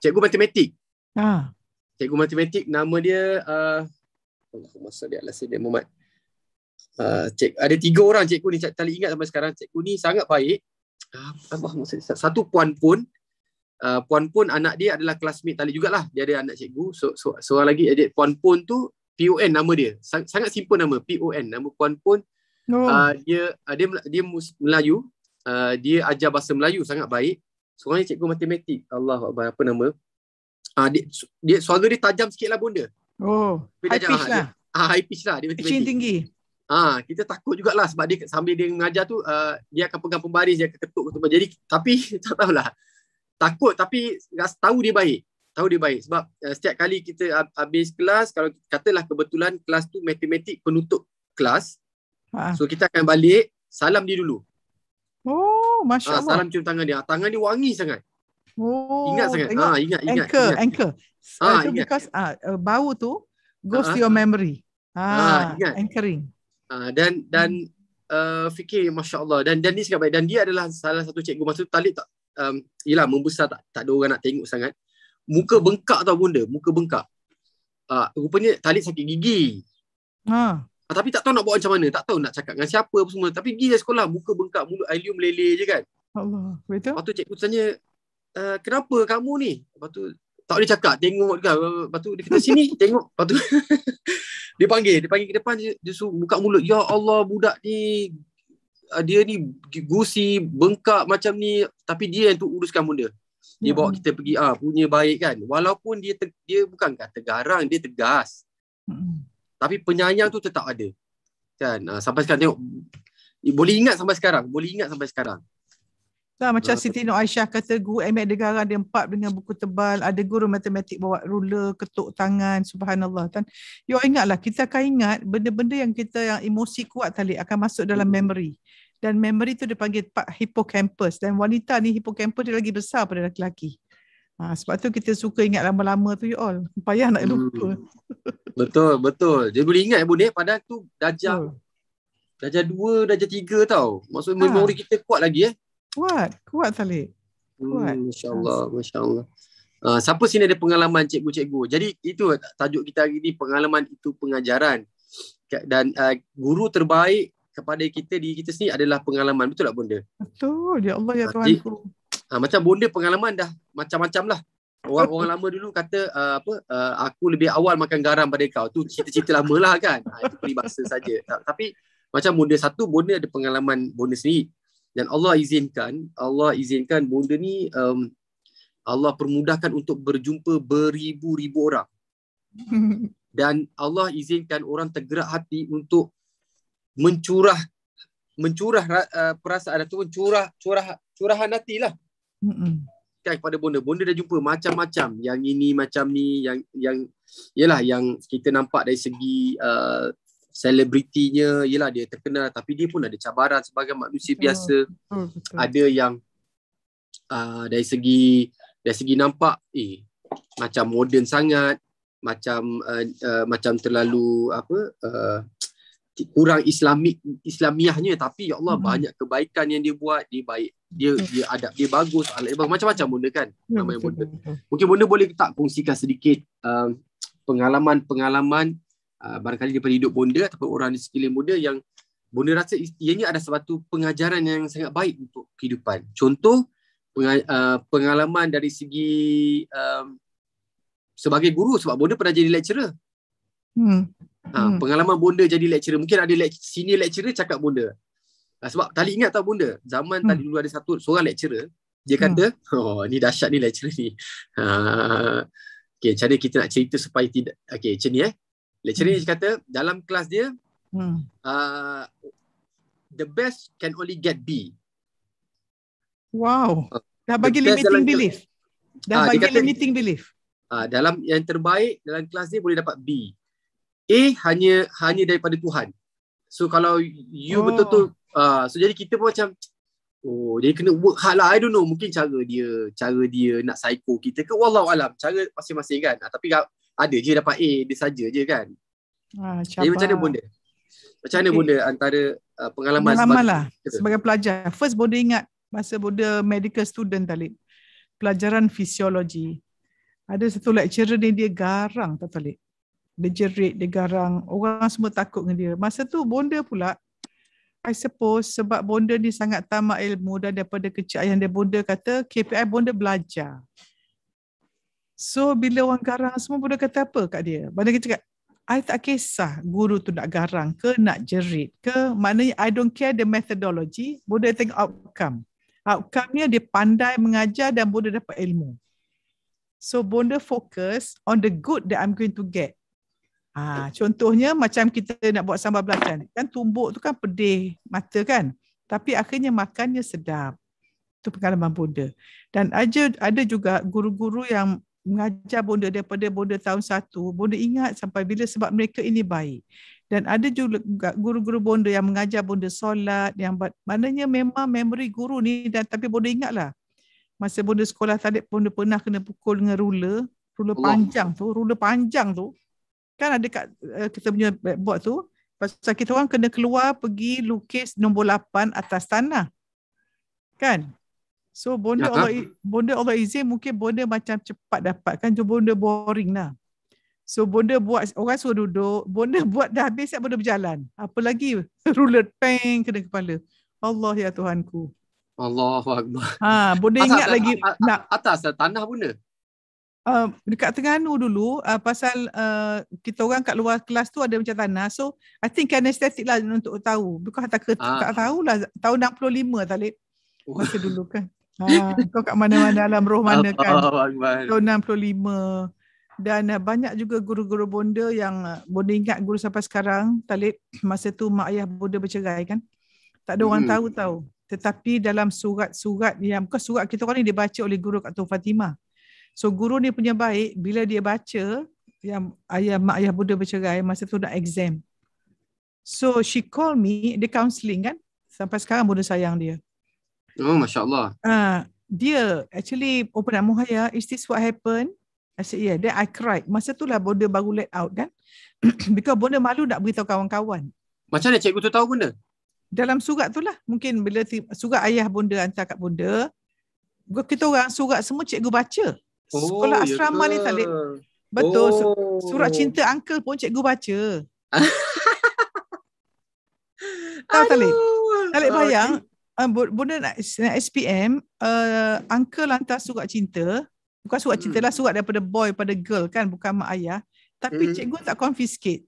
cikgu matematik ha. cikgu matematik nama dia uh, Allahumma salli ala sayyidina Muhammad. Uh, cik, ada tiga orang cikgu ni, cik, tak ingat sampai sekarang. Cikgu ni sangat baik. Uh, satu puan pun, uh, puan pun anak dia adalah classmate Talib jugalah. Dia ada anak cikgu. So, so, seorang lagi, adik puan pun tu, p nama dia. Sangat, sangat simple nama, p Nama puan pun, uh, dia, uh, dia, dia, Melayu. Uh, dia ajar bahasa Melayu sangat baik. Seorang ni cikgu matematik. Allah, apa nama. Uh, dia, dia, suara dia tajam sikit lah bunda. Oh, dia lah. ah, high pitch lah. Dia, high pitch lah. Dia tinggi. tinggi. Ah, kita takut jugalah sebab dia sambil dia mengajar tu, uh, dia akan pegang pembaris, dia akan ketuk. ketuk. Jadi, tapi tak tahulah. Takut tapi tahu dia baik. Tahu dia baik. Sebab uh, setiap kali kita habis kelas, kalau katalah kebetulan kelas tu matematik penutup kelas. Ha. So, kita akan balik. Salam dia dulu. Oh, ah, Masya Allah. Ah, salam cium tangan dia. Tangan dia wangi sangat. Oh, ingat sangat. Ah, ingat, ingat, anchor, ingat. anchor. So, ah, so because ah, eh, bau tu goes uh to ah, your ah. memory. Ah, ah anchoring. Ah, dan dan uh, fikir masya Allah dan dan dia sangat baik dan dia adalah salah satu cikgu masa tu talib tak um, yelah membesar tak, tak ada orang nak tengok sangat muka bengkak tau bunda muka bengkak uh, rupanya talib sakit gigi ha. Uh, tapi tak tahu nak buat macam mana tak tahu nak cakap dengan siapa apa semua tapi pergi sekolah muka bengkak mulut ailium meleleh je kan Allah betul lepas tu cikgu tanya uh, kenapa kamu ni lepas tu tak boleh cakap tengok dekat lepas tu dia kata sini tengok lepas tu dia panggil dia panggil ke depan dia, dia suruh buka mulut ya Allah budak ni ah, dia ni gusi bengkak macam ni tapi dia yang tu uruskan benda dia bawa hmm. kita pergi ah punya baik kan walaupun dia dia bukan kata garang dia tegas hmm. tapi penyayang tu tetap ada kan ah, sampai sekarang tengok boleh ingat sampai sekarang boleh ingat sampai sekarang Nah, macam uh, Siti Nur Aisyah kata guru Ahmed Degara dia empat dengan buku tebal, ada guru matematik bawa ruler, ketuk tangan, subhanallah. Dan you ingatlah, kita akan ingat benda-benda yang kita yang emosi kuat tadi akan masuk dalam hmm. memory. Dan memory tu dipanggil pak hippocampus. Dan wanita ni hippocampus dia lagi besar pada lelaki. Ha, sebab tu kita suka ingat lama-lama tu you all. Payah nak lupa. Hmm. Betul, betul. Dia boleh ingat ibu ni padahal tu dajah. Oh. Dajah 2, dajah 3 tau. Maksudnya ha. memori kita kuat lagi eh. Kuat, kuat Talib. Kuat. Hmm, Masya-Allah, masya-Allah. Uh, siapa sini ada pengalaman cikgu-cikgu? Jadi itu tajuk kita hari ini pengalaman itu pengajaran. Dan uh, guru terbaik kepada kita di kita sini adalah pengalaman. Betul tak bunda? Betul. Ya Allah ya uh, ah, Tuhan. Uh, macam bunda pengalaman dah macam-macam lah. Orang, orang lama dulu kata uh, apa uh, aku lebih awal makan garam pada kau. Tu cerita-cerita lama lah kan. Uh, itu peribahasa saja. Tapi macam bunda satu bunda ada pengalaman bonus ni dan Allah izinkan Allah izinkan bonda ni um, Allah permudahkan untuk berjumpa beribu-ribu orang dan Allah izinkan orang tergerak hati untuk mencurah mencurah uh, perasaan atau mencurah curah curahan hati lah. mm kan kepada bonda bonda dah jumpa macam-macam yang ini macam ni yang yang ialah yang kita nampak dari segi uh, selebritinya yelah dia terkenal tapi dia pun ada cabaran sebagai manusia hmm. biasa hmm. ada yang uh, dari segi dari segi nampak eh macam moden sangat macam uh, uh, macam terlalu apa uh, kurang islamik islamiahnya tapi ya Allah hmm. banyak kebaikan yang dia buat dia baik dia hmm. dia adab dia bagus macam-macam benda kan hmm, nama benda mungkin benda boleh tak kongsikan sedikit uh, pengalaman-pengalaman Ah, barangkali daripada hidup bonda ataupun orang di sekeliling bonda yang bonda rasa ianya ada sesuatu pengajaran yang sangat baik untuk kehidupan. Contoh ah, pengalaman dari segi um, sebagai guru sebab bonda pernah jadi lecturer. Hmm. Ha, pengalaman bonda jadi lecturer. Mungkin ada senior lecturer cakap bonda. Sebab tali ingat tak bonda, zaman tadi hmm. dulu ada satu seorang lecturer dia kata, hmm. oh ni dahsyat ni lecturer ni. Ha, okay, macam kita nak cerita supaya tidak, okay macam ni eh. Lecturer hmm. kata dalam kelas dia hmm. uh, the best can only get B. Wow. Uh, Dah bagi the limiting belief. Dah uh, bagi kata, limiting belief. Uh, dalam yang terbaik dalam kelas dia boleh dapat B. A hanya hanya daripada Tuhan. So kalau you oh. betul tu uh, ah, so jadi kita pun macam Oh, dia kena work hard lah. I don't know. Mungkin cara dia, cara dia nak psycho kita ke. Wallahualam. Cara masing-masing kan. Ah, tapi ada je dapat A dia saja je kan. Ah, Jadi macam mana bunda? Macam mana okay. bunda antara uh, pengalaman, sebagai, lah, sebagai pelajar? First bunda ingat masa bunda medical student Talib. Pelajaran fisiologi. Ada satu lecturer ni dia garang tak Talib. Dia jerit, dia garang. Orang semua takut dengan dia. Masa tu bonda pula, I suppose sebab bonda ni sangat tamak ilmu dan daripada kecil ayah dia bonda kata KPI bonda belajar. So bila orang garang semua budak kata apa kat dia? Mana kita cakap, I tak kisah guru tu nak garang ke, nak jerit ke. Maknanya I don't care the methodology. Budak tengok outcome. Outcome-nya dia pandai mengajar dan budak dapat ilmu. So bonda fokus on the good that I'm going to get. Ha, contohnya macam kita nak buat sambal belacan. Kan tumbuk tu kan pedih mata kan. Tapi akhirnya makannya sedap. Itu pengalaman bonda. Dan ada juga guru-guru yang mengajar bonda daripada bonda tahun satu, bonda ingat sampai bila sebab mereka ini baik. Dan ada juga guru-guru bonda yang mengajar bonda solat, yang maknanya memang memory guru ni, dan tapi bonda ingatlah. Masa bonda sekolah tadi, bonda pernah kena pukul dengan ruler, ruler Allah. panjang tu, ruler panjang tu. Kan ada kat eh, kita punya blackboard tu, pasal kita orang kena keluar pergi lukis nombor 8 atas tanah. Kan? So benda ya, Allah ha? benda Allah izin mungkin benda macam cepat dapat kan jom benda boring lah. So benda buat orang suruh duduk, benda buat dah habis siap benda berjalan. Apa lagi? Ruler peng kena kepala. Allah ya Tuhanku. Allahu akbar. Ha, benda ingat atas, lagi atas, nak atas tanah benda. Uh, dekat Terengganu dulu uh, pasal uh, kita orang kat luar kelas tu ada macam tanah so I think anesthetic lah untuk tahu because tak, ke, ha. tak tahulah tahun 65 Talib masa dulu kan Ha, kau kat mana-mana dalam roh mana kan? Tahun 65. Dan ah, banyak juga guru-guru bonda yang ah, bonda ingat guru sampai sekarang, Talib, masa tu mak ayah bonda bercerai kan? Tak ada hmm. orang tahu tahu. Tetapi dalam surat-surat yang, bukan surat kita orang ni dibaca oleh guru kat Tuan Fatimah. So guru ni punya baik, bila dia baca, yang ayah mak ayah bonda bercerai, masa tu nak exam. So she call me, dia counselling kan? Sampai sekarang bonda sayang dia. Oh, Masya Allah. Uh, ah, dia actually open up muhaya. Is this what happened? I said, yeah. Then I cried. Masa tu lah bonda baru let out kan. Because bonda malu nak beritahu kawan-kawan. Macam mana cikgu tu tahu bonda? Dalam surat tu lah. Mungkin bila t- surat ayah bonda hantar kat bonda. Kita orang surat semua cikgu baca. Oh, Sekolah ya asrama ni tak boleh. Betul. Oh. Surat cinta uncle pun cikgu baca. Tahu tak boleh? Tak ah, bayang. Okay. Ah, uh, bunda nak, nak SPM uh, uncle lantas surat cinta bukan surat hmm. cinta lah surat daripada boy pada girl kan bukan mak ayah tapi hmm. cikgu tak confiscate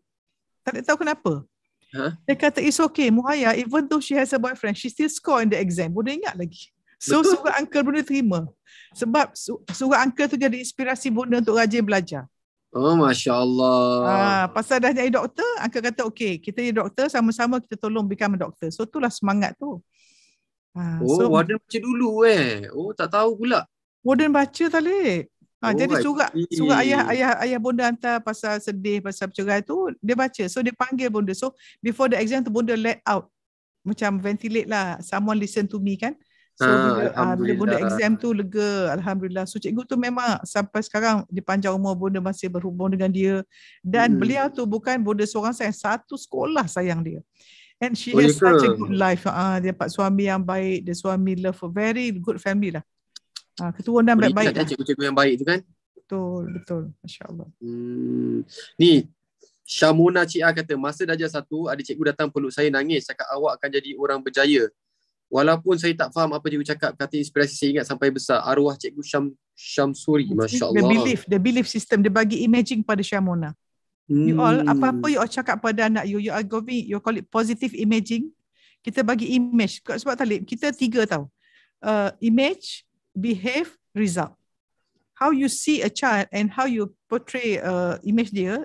tak tahu kenapa huh? Ha? dia kata it's okay Muaya even though she has a boyfriend she still score in the exam bunda ingat lagi So Betul. surat uncle bunda terima. Sebab surat uncle tu jadi inspirasi bunda untuk rajin belajar. Oh, Masya Allah. Ha, ah, pasal dah jadi doktor, uncle kata, okay, kita jadi doktor, sama-sama kita tolong become a doktor. So itulah semangat tu. Ha, oh, so, warden baca dulu eh. Oh, tak tahu pula. Warden baca talik. Ha, ah, oh, jadi surat see. surat ayah ayah ayah bonda hantar pasal sedih pasal bercerai tu dia baca. So dia panggil bonda. So before the exam tu bonda let out macam ventilate lah. Someone listen to me kan. So ha, bila, uh, bonda exam tu lega. Alhamdulillah. So cikgu tu memang sampai sekarang di panjang umur bonda masih berhubung dengan dia dan hmm. beliau tu bukan bonda seorang saya satu sekolah sayang dia. And she oh, has yeah, ya such a good life. Uh, dia dapat suami yang baik. Dia suami love. A very good family lah. Uh, ah, Ketua dan baik-baik. Dan lah. eh cikgu-cikgu yang baik tu kan? Betul. Betul. Masya Allah. Hmm. Ni. Shamuna Cia kata, masa darjah satu, adik cikgu datang peluk saya nangis. Cakap awak akan jadi orang berjaya. Walaupun saya tak faham apa cikgu cakap, kata inspirasi saya ingat sampai besar. Arwah cikgu Syam, Syamsuri. Masya Allah. The belief, the belief system. Dia bagi imaging pada Syamuna. Hmm. You all hmm. apa-apa you all cakap pada anak you, you are going, you call it positive imaging. Kita bagi image. Sebab talib, kita tiga tau. Uh, image, behave, result. How you see a child and how you portray uh, image dia,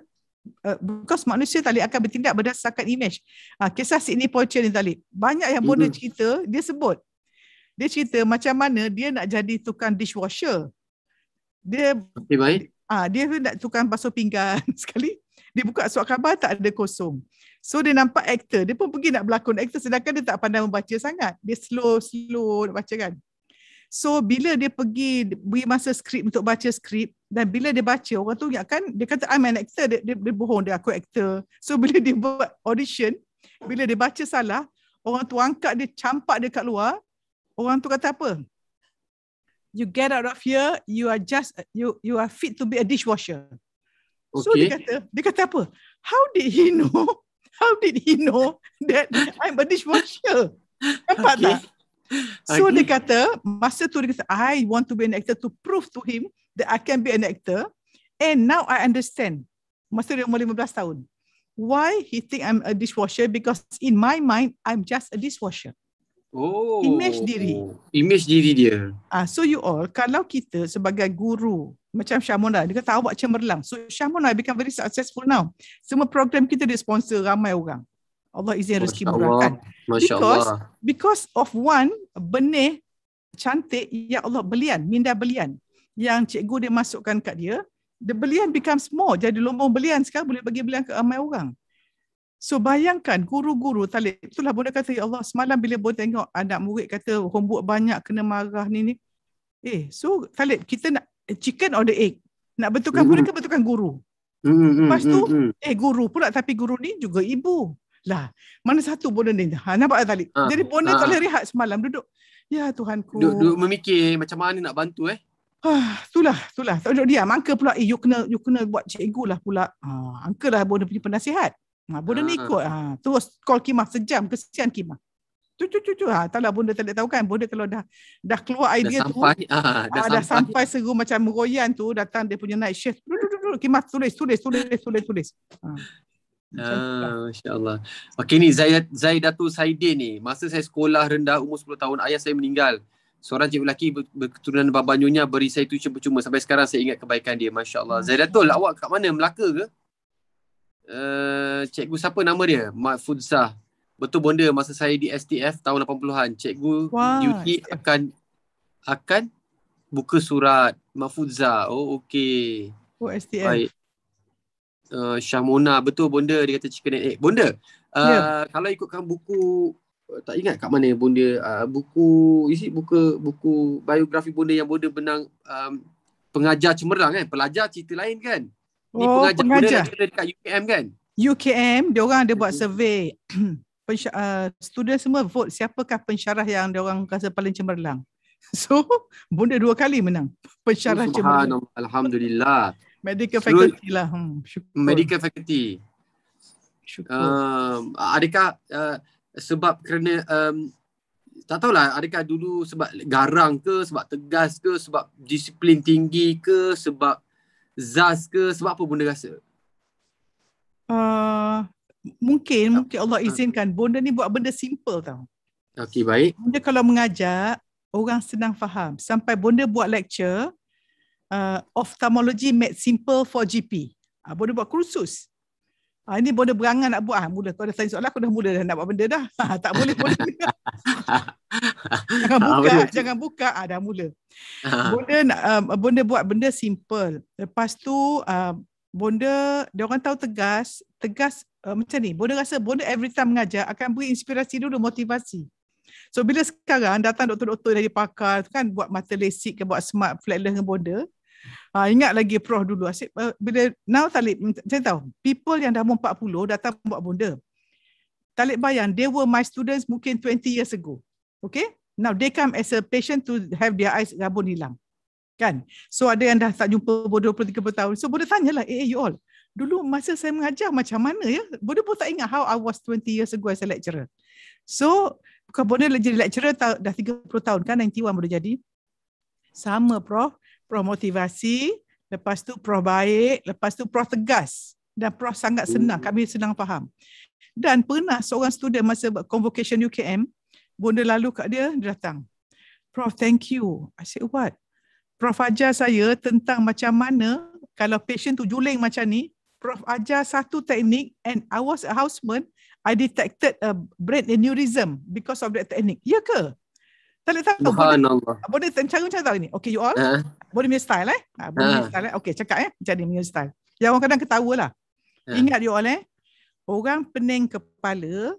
uh, because manusia talib akan bertindak berdasarkan image. Uh, kisah Sydney Poitier ni talib. Banyak yang bodoh hmm. cerita, dia sebut. Dia cerita macam mana dia nak jadi tukang dishwasher. Dia... Okay, baik. Ah, dia nak tukang basuh pinggan sekali. Dia buka surat khabar tak ada kosong. So dia nampak aktor. Dia pun pergi nak berlakon aktor sedangkan dia tak pandai membaca sangat. Dia slow-slow nak baca kan. So bila dia pergi beri masa skrip untuk baca skrip dan bila dia baca orang tu ingatkan dia kata I'm an actor. Dia, dia, dia bohong dia aku aktor. So bila dia buat audition, bila dia baca salah, orang tu angkat dia campak dia kat luar. Orang tu kata apa? You get out of here, you are just you you are fit to be a dishwasher. So okay. dia kata, dia kata apa? How did he know? How did he know that I'm a dishwasher? Nampak okay. tak? So okay. dia kata, masa tu dia kata, I want to be an actor to prove to him that I can be an actor. And now I understand. Masa dia umur 15 tahun. Why he think I'm a dishwasher? Because in my mind, I'm just a dishwasher. Oh. Image diri. Image diri dia. Ah, uh, So you all, kalau kita sebagai guru, macam Syamona. Lah, dia kata awak cemerlang. So Syamona lah, become very successful now. Semua program kita dia sponsor ramai orang. Allah izin rezeki berangkat. Because, because of one benih cantik, yang Allah belian, minda belian. Yang cikgu dia masukkan kat dia, the belian becomes more. Jadi lombong belian sekarang boleh bagi belian ke ramai orang. So bayangkan guru-guru talib. Itulah bunda kata, ya Allah semalam bila bunda tengok anak murid kata homework banyak kena marah ni ni. Eh, so talib kita nak chicken or the egg. Nak betulkan mm-hmm. budak ke betulkan guru? Mm-hmm. Lepas tu, mm-hmm. Mm. eh guru pula tapi guru ni juga ibu. Lah, mana satu bonda ni? Ha, nampak tak Talib? Ha. Ah, Jadi bonda ha. tak boleh rehat semalam duduk. Ya Tuhanku. Duduk, duduk memikir macam mana nak bantu eh. Ah, itulah, itulah. Tak duduk diam. Angka pula, eh you kena, you kena buat cikgu lah pula. Ha, ah, angka lah bonda punya penasihat. Ha, bonda ha. ni ikut. Ha, terus call Kimah sejam. Kesian Kimah tu tu tu tu ha, tahu lah bunda tak tahu kan bunda kalau dah dah keluar idea dah tu sampai, ha, dah, ha, dah sampai, sampai seru macam meroyan tu datang dia punya night shift tu tu tu kimas tulis tulis tulis tulis tulis tulis ha. Lah. Ah, ha, Allah. Okey ni Zaid Zaid Datu Saidin ni. Masa saya sekolah rendah umur 10 tahun ayah saya meninggal. Seorang cikgu lelaki berketurunan Babanyunya beri saya tu tuition percuma. Sampai sekarang saya ingat kebaikan dia. Masya Allah. Hmm. Zaidatul, awak kat mana? Melaka ke? Uh, cikgu siapa nama dia? Mat Fudzah betul benda masa saya di STF tahun 80-an cikgu Wah, duty akan akan buka surat mafuza oh okey oh STF baik uh, Syamona betul bonda dia kata chicken egg bonda uh, eh, yeah. kalau ikutkan buku eh, tak ingat kat mana bonda uh, buku isi buku buku biografi bonda yang bonda benang um, pengajar cemerlang kan pelajar cerita lain kan oh, ni pengajar, pengajar. bonda dekat UKM kan UKM dia orang ada buat survey pensy- uh, ah, student semua vote siapakah pensyarah yang dia orang rasa paling cemerlang. So, bunda dua kali menang. Pensyarah oh, cemerlang. Alhamdulillah. Medical Sul- faculty lah. Hmm, syukur. Medical faculty. Syukur. Uh, adakah uh, sebab kerana um, tak tahulah adakah dulu sebab garang ke, sebab tegas ke, sebab disiplin tinggi ke, sebab zas ke, sebab apa bunda rasa? Uh, mungkin mungkin Allah ha. izinkan bonda ni buat benda simple tau. Okey baik. Bonda kalau mengajar orang senang faham. Sampai bonda buat lecture uh, ophthalmology made simple for GP. Uh, ah, bonda buat kursus. Uh, ini bonda berangan nak buat. Ha, mula kau dah tanya soalan aku dah mula dah nak buat benda dah. tak boleh boleh. jangan buka, jangan buka. Ha, dah mula. Bonda nak uh, um, bonda buat benda simple. Lepas tu uh, um, bonda dia orang tahu tegas, tegas uh, macam ni bonda rasa bonda every time mengajar akan beri inspirasi dulu motivasi so bila sekarang datang doktor-doktor dari pakar kan buat mata lesik ke buat smart flatless dengan bonda Ha, ingat lagi prof dulu asyik uh, bila now talib saya tahu people yang dah umur 40 datang buat bonda talib bayang they were my students mungkin 20 years ago okay now they come as a patient to have their eyes rabun hilang kan so ada yang dah tak jumpa bodoh 23 tahun so bodoh tanyalah eh, eh you all dulu masa saya mengajar macam mana ya? Bodoh pun tak ingat how I was 20 years ago as a lecturer. So, bukan boleh lah jadi lecturer ta- dah 30 tahun kan, 91 boleh jadi. Sama Prof, Prof motivasi, lepas tu Prof baik, lepas tu Prof tegas. Dan Prof sangat senang, kami senang faham. Dan pernah seorang student masa buat convocation UKM, bonda lalu kat dia, dia datang. Prof, thank you. I said, what? Prof ajar saya tentang macam mana kalau patient tu juling macam ni, Prof ajar satu teknik and I was a houseman, I detected a brain aneurysm because of that teknik. Ya ke? Tak boleh tahu. Subhanallah. Boleh tengok tahu ni. Okay you all. Uh. Boleh punya style eh. Uh, boleh punya uh. style eh. Okay cakap eh. Jadi punya style. Yang orang kadang ketawa lah. Uh. Ingat you all eh. Orang pening kepala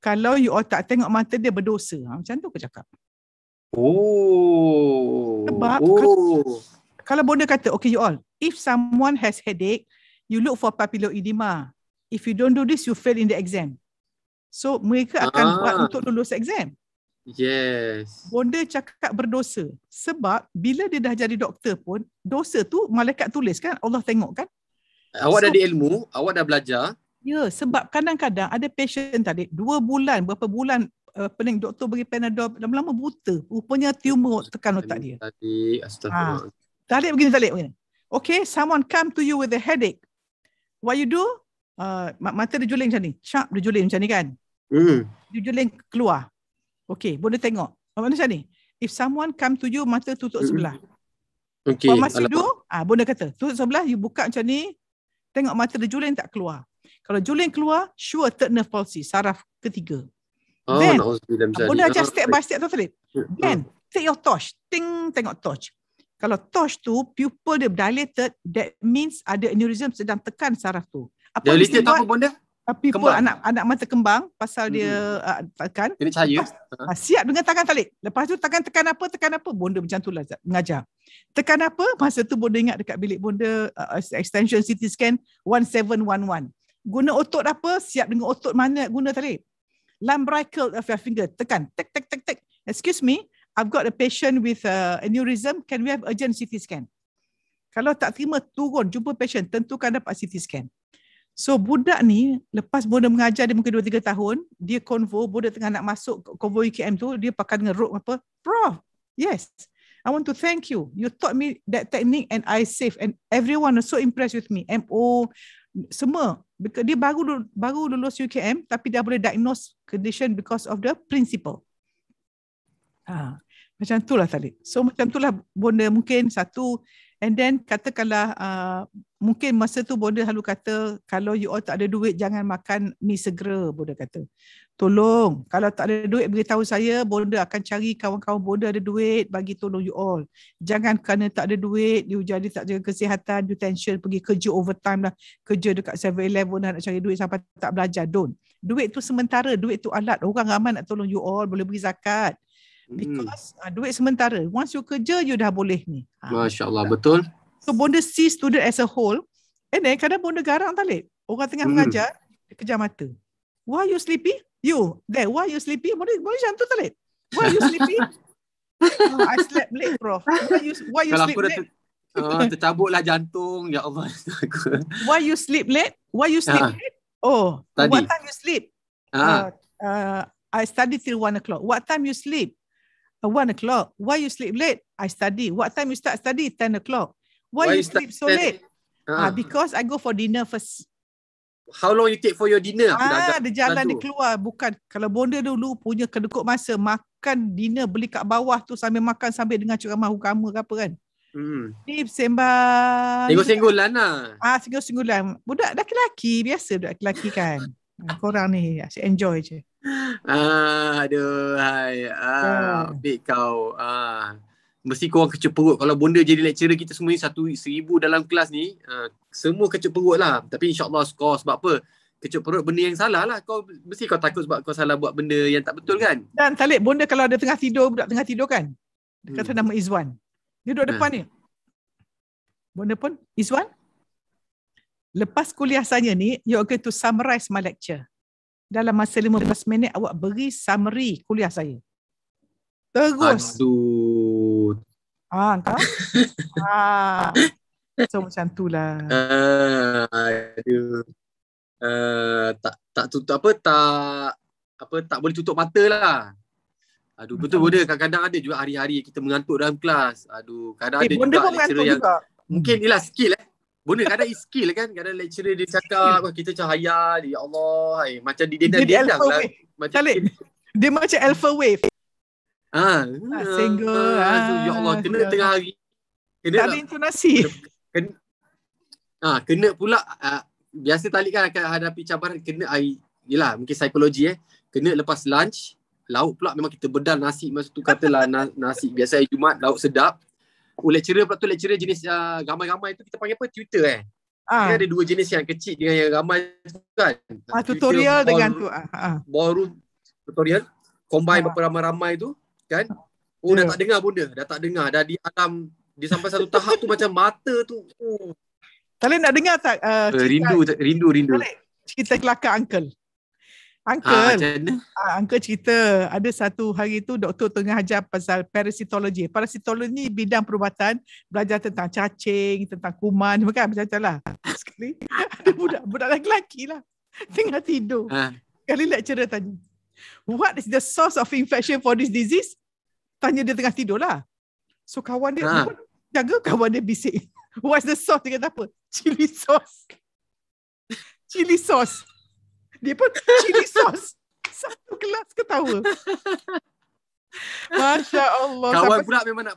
kalau you all tak tengok mata dia berdosa. Ha, macam tu aku cakap. Oh. Sebab oh. Kalau, kalau bonda kata okay you all if someone has headache you look for papilo edema. If you don't do this, you fail in the exam. So mereka akan ah. buat untuk lulus exam. Yes. Bonda cakap berdosa. Sebab bila dia dah jadi doktor pun, dosa tu malaikat tulis kan, Allah tengok kan. Awak so, dah ada ilmu, awak dah belajar. Ya, sebab kadang-kadang ada patient tadi, dua bulan, berapa bulan uh, pening doktor bagi panadol, lama-lama buta. Rupanya tumor tekan otak dia. Tadi, ah. astagfirullah. Ha. Talib begini, talib begini. Okay, someone come to you with a headache what you do? Uh, mata dia juling macam ni. Cap dia juling macam ni kan? Mm. Dia juling keluar. Okay, boleh tengok. Mana macam ni? If someone come to you, mata tutup hmm. sebelah. Okay. What must you do? Ah, ha, bunda kata, tutup sebelah, you buka macam ni. Tengok mata dia juling tak keluar. Kalau juling keluar, sure third nerve palsy, saraf ketiga. Oh, Then, nak bunda ajar step by step tu tadi. Hmm. Then, take your torch. Ting, tengok torch kalau torch tu pupil dia dilated that means ada aneurysm sedang tekan saraf tu apa dilated tu apa benda tapi ah, anak anak mata kembang pasal dia uh, tekan kena cahaya lepas, ha. ah, siap dengan tangan talik lepas tu tangan tekan apa tekan apa bonda macam tu lah mengajar tekan apa masa tu bonda ingat dekat bilik bonda uh, extension CT scan 1711 guna otot apa siap dengan otot mana guna talik lumbricus of your finger tekan tek tek tek tek excuse me I've got a patient with a uh, aneurysm. Can we have urgent CT scan? Kalau tak terima, turun. Jumpa patient. Tentukan dapat CT scan. So budak ni, lepas budak mengajar dia mungkin 2-3 tahun, dia konvo, budak tengah nak masuk konvo UKM tu, dia pakai dengan rope apa. Prof, yes. I want to thank you. You taught me that technique and I safe. And everyone so impressed with me. MO, semua. Because dia baru baru lulus UKM, tapi dia boleh diagnose condition because of the principle. Ha. Ah, macam tu lah tadi. So macam tu lah, bonda mungkin satu. And then katakanlah uh, mungkin masa tu bonda selalu kata kalau you all tak ada duit jangan makan mi segera bonda kata. Tolong kalau tak ada duit beritahu saya bonda akan cari kawan-kawan bonda ada duit bagi tolong you all. Jangan kerana tak ada duit you jadi tak jaga kesihatan you tension pergi kerja overtime lah. Kerja dekat 7-Eleven lah, nak cari duit sampai tak belajar. Don't. Duit tu sementara, duit tu alat. Orang ramai nak tolong you all, boleh beri zakat. Hmm. because uh, duit sementara once you kerja you dah boleh ni ah, masyaallah betul so bonda see student as a whole and then kadang bonda garang talik orang tengah hmm. mengajar kejar mata why you sleepy you there why you sleepy boleh boleh jantung talik why you sleepy oh, I slept late bro why you, why you Kalau sleep late oh, Uh, lah jantung ya Allah why you sleep late why you sleep ha. Ah. late oh Tadi. what time you sleep ha. uh, uh, I study till 1 o'clock what time you sleep one o'clock. Why you sleep late? I study. What time you start study? Ten o'clock. Why, Why you sleep so late? Uh-huh. Uh, because I go for dinner first. How long you take for your dinner? Ah, dia jalan dia keluar. Bukan. Kalau bonda dulu punya kedekut masa, makan dinner beli kat bawah tu sambil makan sambil dengan cakap mahu kamu ke apa kan. Hmm. Ni sembang. Singgul-singgulan lah. Ah, singgul-singgulan. Budak dah lelaki. Biasa budak lelaki kan. Ah, korang ni asyik enjoy je ah, aduh, hai. Ah, ah. kau. Ah. Mesti korang kecup perut. Kalau bonda jadi lecturer kita semua ni satu seribu dalam kelas ni, ah, semua kecup perut lah. Tapi insyaAllah skor sebab apa? Kecup perut benda yang salah lah. Kau, mesti kau takut sebab kau salah buat benda yang tak betul kan? Dan Salih, bonda kalau ada tengah tidur, budak tengah tidur kan? Dia kata hmm. nama Izwan. Dia duduk ah. depan hmm. ni. Bonda pun, Izwan? Lepas kuliah saya ni, you're going to summarize my lecture dalam masa 15 minit awak beri summary kuliah saya. Terus. Aduh. Ah, kan? Ah, So macam tu lah. Uh, aduh. Uh, tak tak tutup apa tak apa tak boleh tutup mata lah. Aduh betul betul kadang-kadang ada juga hari-hari kita mengantuk dalam kelas. Aduh kadang eh, ada juga yang mungkin hmm. ialah skill eh. Bunda kadang is skill kan Kadang lecturer dia cakap Kita macam hayal Ya Allah hai. Macam di dendam Dia alpha lah. macam Khalid Dia macam alpha wave Ha, ah, single. Ah, ah, so, ya Allah, kena single. tengah hari. Kena tak ada intonasi. Kena, kena, ah, kena pula ah, biasa talik kan akan hadapi cabaran kena ai yalah mungkin psikologi eh. Kena lepas lunch, lauk pula memang kita bedal nasi Maksud tu katalah nasi biasa hari Jumaat lauk sedap. Oh, lecturer pula tu lecturer jenis uh, ah, gamai-gamai tu kita panggil apa? Tutor eh. Ah. Dia ada dua jenis yang kecil dengan yang ramai tu kan. Ah, tutorial ball, dengan tu. Ah, ah. Ballroom tutorial. Combine ah. berapa ramai-ramai tu kan. Oh yeah. dah tak dengar benda. Dah tak dengar. Dah di alam. Dia sampai satu tahap tu macam mata tu. Oh. Kalian nak dengar tak? Uh, cerita, rindu, rindu, rindu. Kita kelakar uncle. Uncle. Ah, ah, Uncle cerita ada satu hari tu doktor tengah ajar pasal parasitologi. Parasitologi ni bidang perubatan belajar tentang cacing, tentang kuman, bukan macam lah. Sekali ada budak budak lelaki lah tengah tidur. Ah. Kali lecturer tanya, what is the source of infection for this disease? Tanya dia tengah tidur lah. So kawan dia, ha. jaga kawan dia bisik. What's the sauce? Dia kata apa? Chili sauce. Chili sauce. Dia pun chili sauce satu kelas ketawa. Masya Allah. Kawan pula memang nak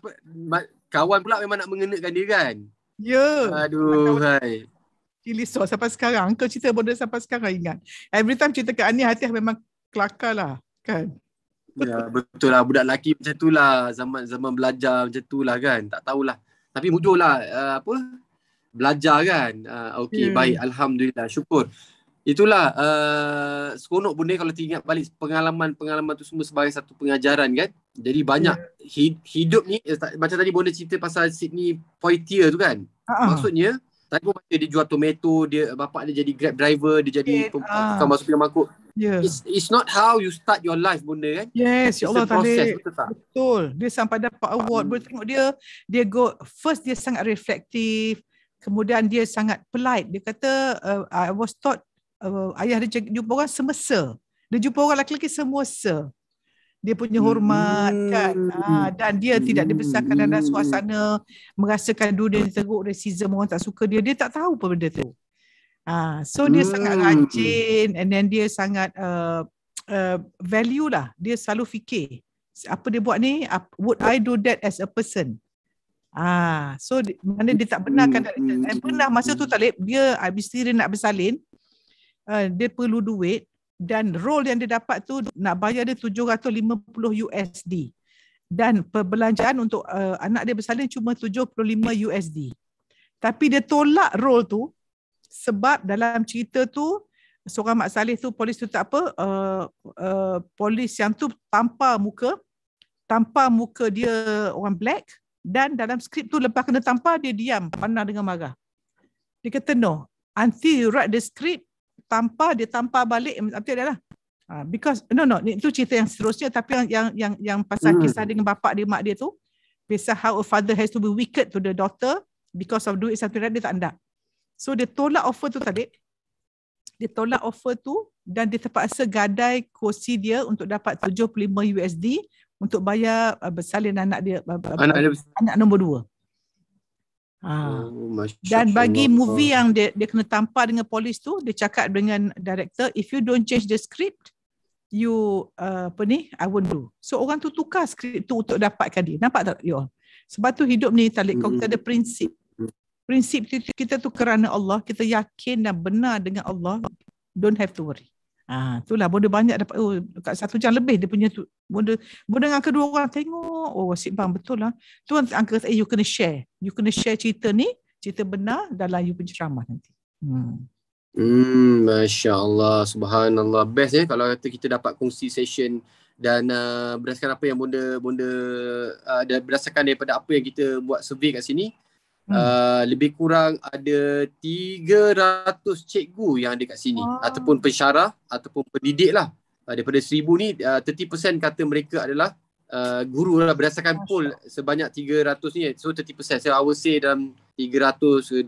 kawan pula memang nak mengenakan dia kan. Ya. Yeah. Aduh hai. Chili sauce sampai sekarang. Kau cerita benda sampai sekarang ingat. Every time cerita kat Ani hati memang kelakar lah kan. Ya betul lah budak lelaki macam tu lah zaman zaman belajar macam tu lah kan tak tahulah tapi mudahlah uh, eh, apa belajar kan uh, okey hmm. baik alhamdulillah syukur itulah uh, seronok benda kalau teringat balik pengalaman-pengalaman tu semua sebagai satu pengajaran kan. Jadi banyak yeah. hidup ni eh, macam tadi Bonda cerita pasal Sydney Poitier tu kan. Uh-huh. Maksudnya tadi pun baca dia jual tomato, dia bapak dia jadi grab driver, dia jadi ah. tukang uh. masuk mangkuk. Yeah. It's, it's not how you start your life bunda kan? Yes, ya it's Allah a process, betul, tak? betul. Dia sampai dapat award, hmm. boleh tengok dia, dia go first dia sangat reflektif, kemudian dia sangat polite. Dia kata uh, I was taught uh, ayah dia jumpa orang semasa. Dia jumpa orang lelaki semasa. Dia punya hormat kan? hmm. kan. Uh, dan dia hmm. tidak dibesarkan dalam hmm. suasana merasakan dunia teruk, racism orang tak suka dia. Dia tak tahu apa benda tu. Uh, so dia hmm. sangat rajin and then dia sangat uh, uh, value lah. Dia selalu fikir apa dia buat ni would I do that as a person Ah, so mana dia tak benarkan dan hmm. eh, pernah masa tu Talib dia habis diri nak bersalin Uh, dia perlu duit dan role yang dia dapat tu nak bayar dia 750 USD dan perbelanjaan untuk uh, anak dia bersalin cuma 75 USD. Tapi dia tolak role tu sebab dalam cerita tu seorang mak salih tu polis tu tak apa uh, uh, polis yang tu tanpa muka tanpa muka dia orang black dan dalam skrip tu lepas kena tampar dia diam pandang dengan marah. Dia kata no, auntie write the script tanpa dia tanpa balik apa adalah uh, because no no ni tu cerita yang seterusnya tapi yang yang yang, yang pasal hmm. kisah dengan bapak dia mak dia tu bisa how a father has to be wicked to the daughter because of duit something like dia tak hendak so dia tolak offer tu tadi dia tolak offer tu dan dia terpaksa gadai kursi dia untuk dapat 75 USD untuk bayar uh, bersalin anak dia uh, anak, anak anak nombor dua Ha. Oh, Dan bagi Allah. movie yang dia, dia kena tampar dengan polis tu, dia cakap dengan director, if you don't change the script, you uh, apa ni, I won't do. So orang tu tukar script tu untuk dapatkan dia. Nampak tak you all? Sebab tu hidup ni talik kau kita ada prinsip. Prinsip kita tu kerana Allah, kita yakin dan benar dengan Allah. Don't have to worry. Ha, itulah bonda banyak dapat oh, dekat satu jam lebih dia punya tu, bonda bonda dengan kedua orang tengok oh wasit bang betul lah tuan angka eh, you kena share you kena share cerita ni cerita benar dalam you punya ceramah nanti hmm. hmm Masya Subhanallah Best ya eh, Kalau kata kita dapat Kongsi session Dan uh, Berdasarkan apa yang Bonda Bonda uh, Berdasarkan daripada Apa yang kita Buat survey kat sini Hmm. Ah, lebih kurang ada 300 cikgu yang ada kat sini wow. ataupun pensyarah ataupun pendidik lah uh, daripada seribu ni uh, ah, 30% kata mereka adalah uh, guru lah berdasarkan Asha. poll sebanyak 300 ni so 30% so I would say dalam 300-250 eh,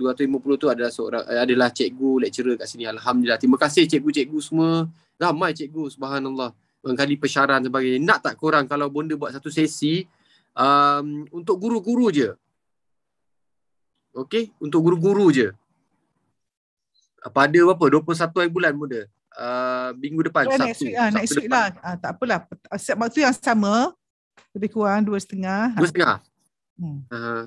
tu adalah seorang uh, adalah cikgu lecturer kat sini Alhamdulillah terima kasih cikgu-cikgu semua ramai cikgu subhanallah mengkali pensyarah dan sebagainya nak tak kurang kalau bonda buat satu sesi um, untuk guru-guru je Okey, untuk guru-guru je. Ah, pada berapa? 21 hari bulan muda. Uh, minggu depan yeah, ya, Sabtu. Next week, ah, next week lah. Ah, tak apalah. Setiap waktu yang sama. Lebih kurang dua setengah. Dua setengah. Hmm. Uh,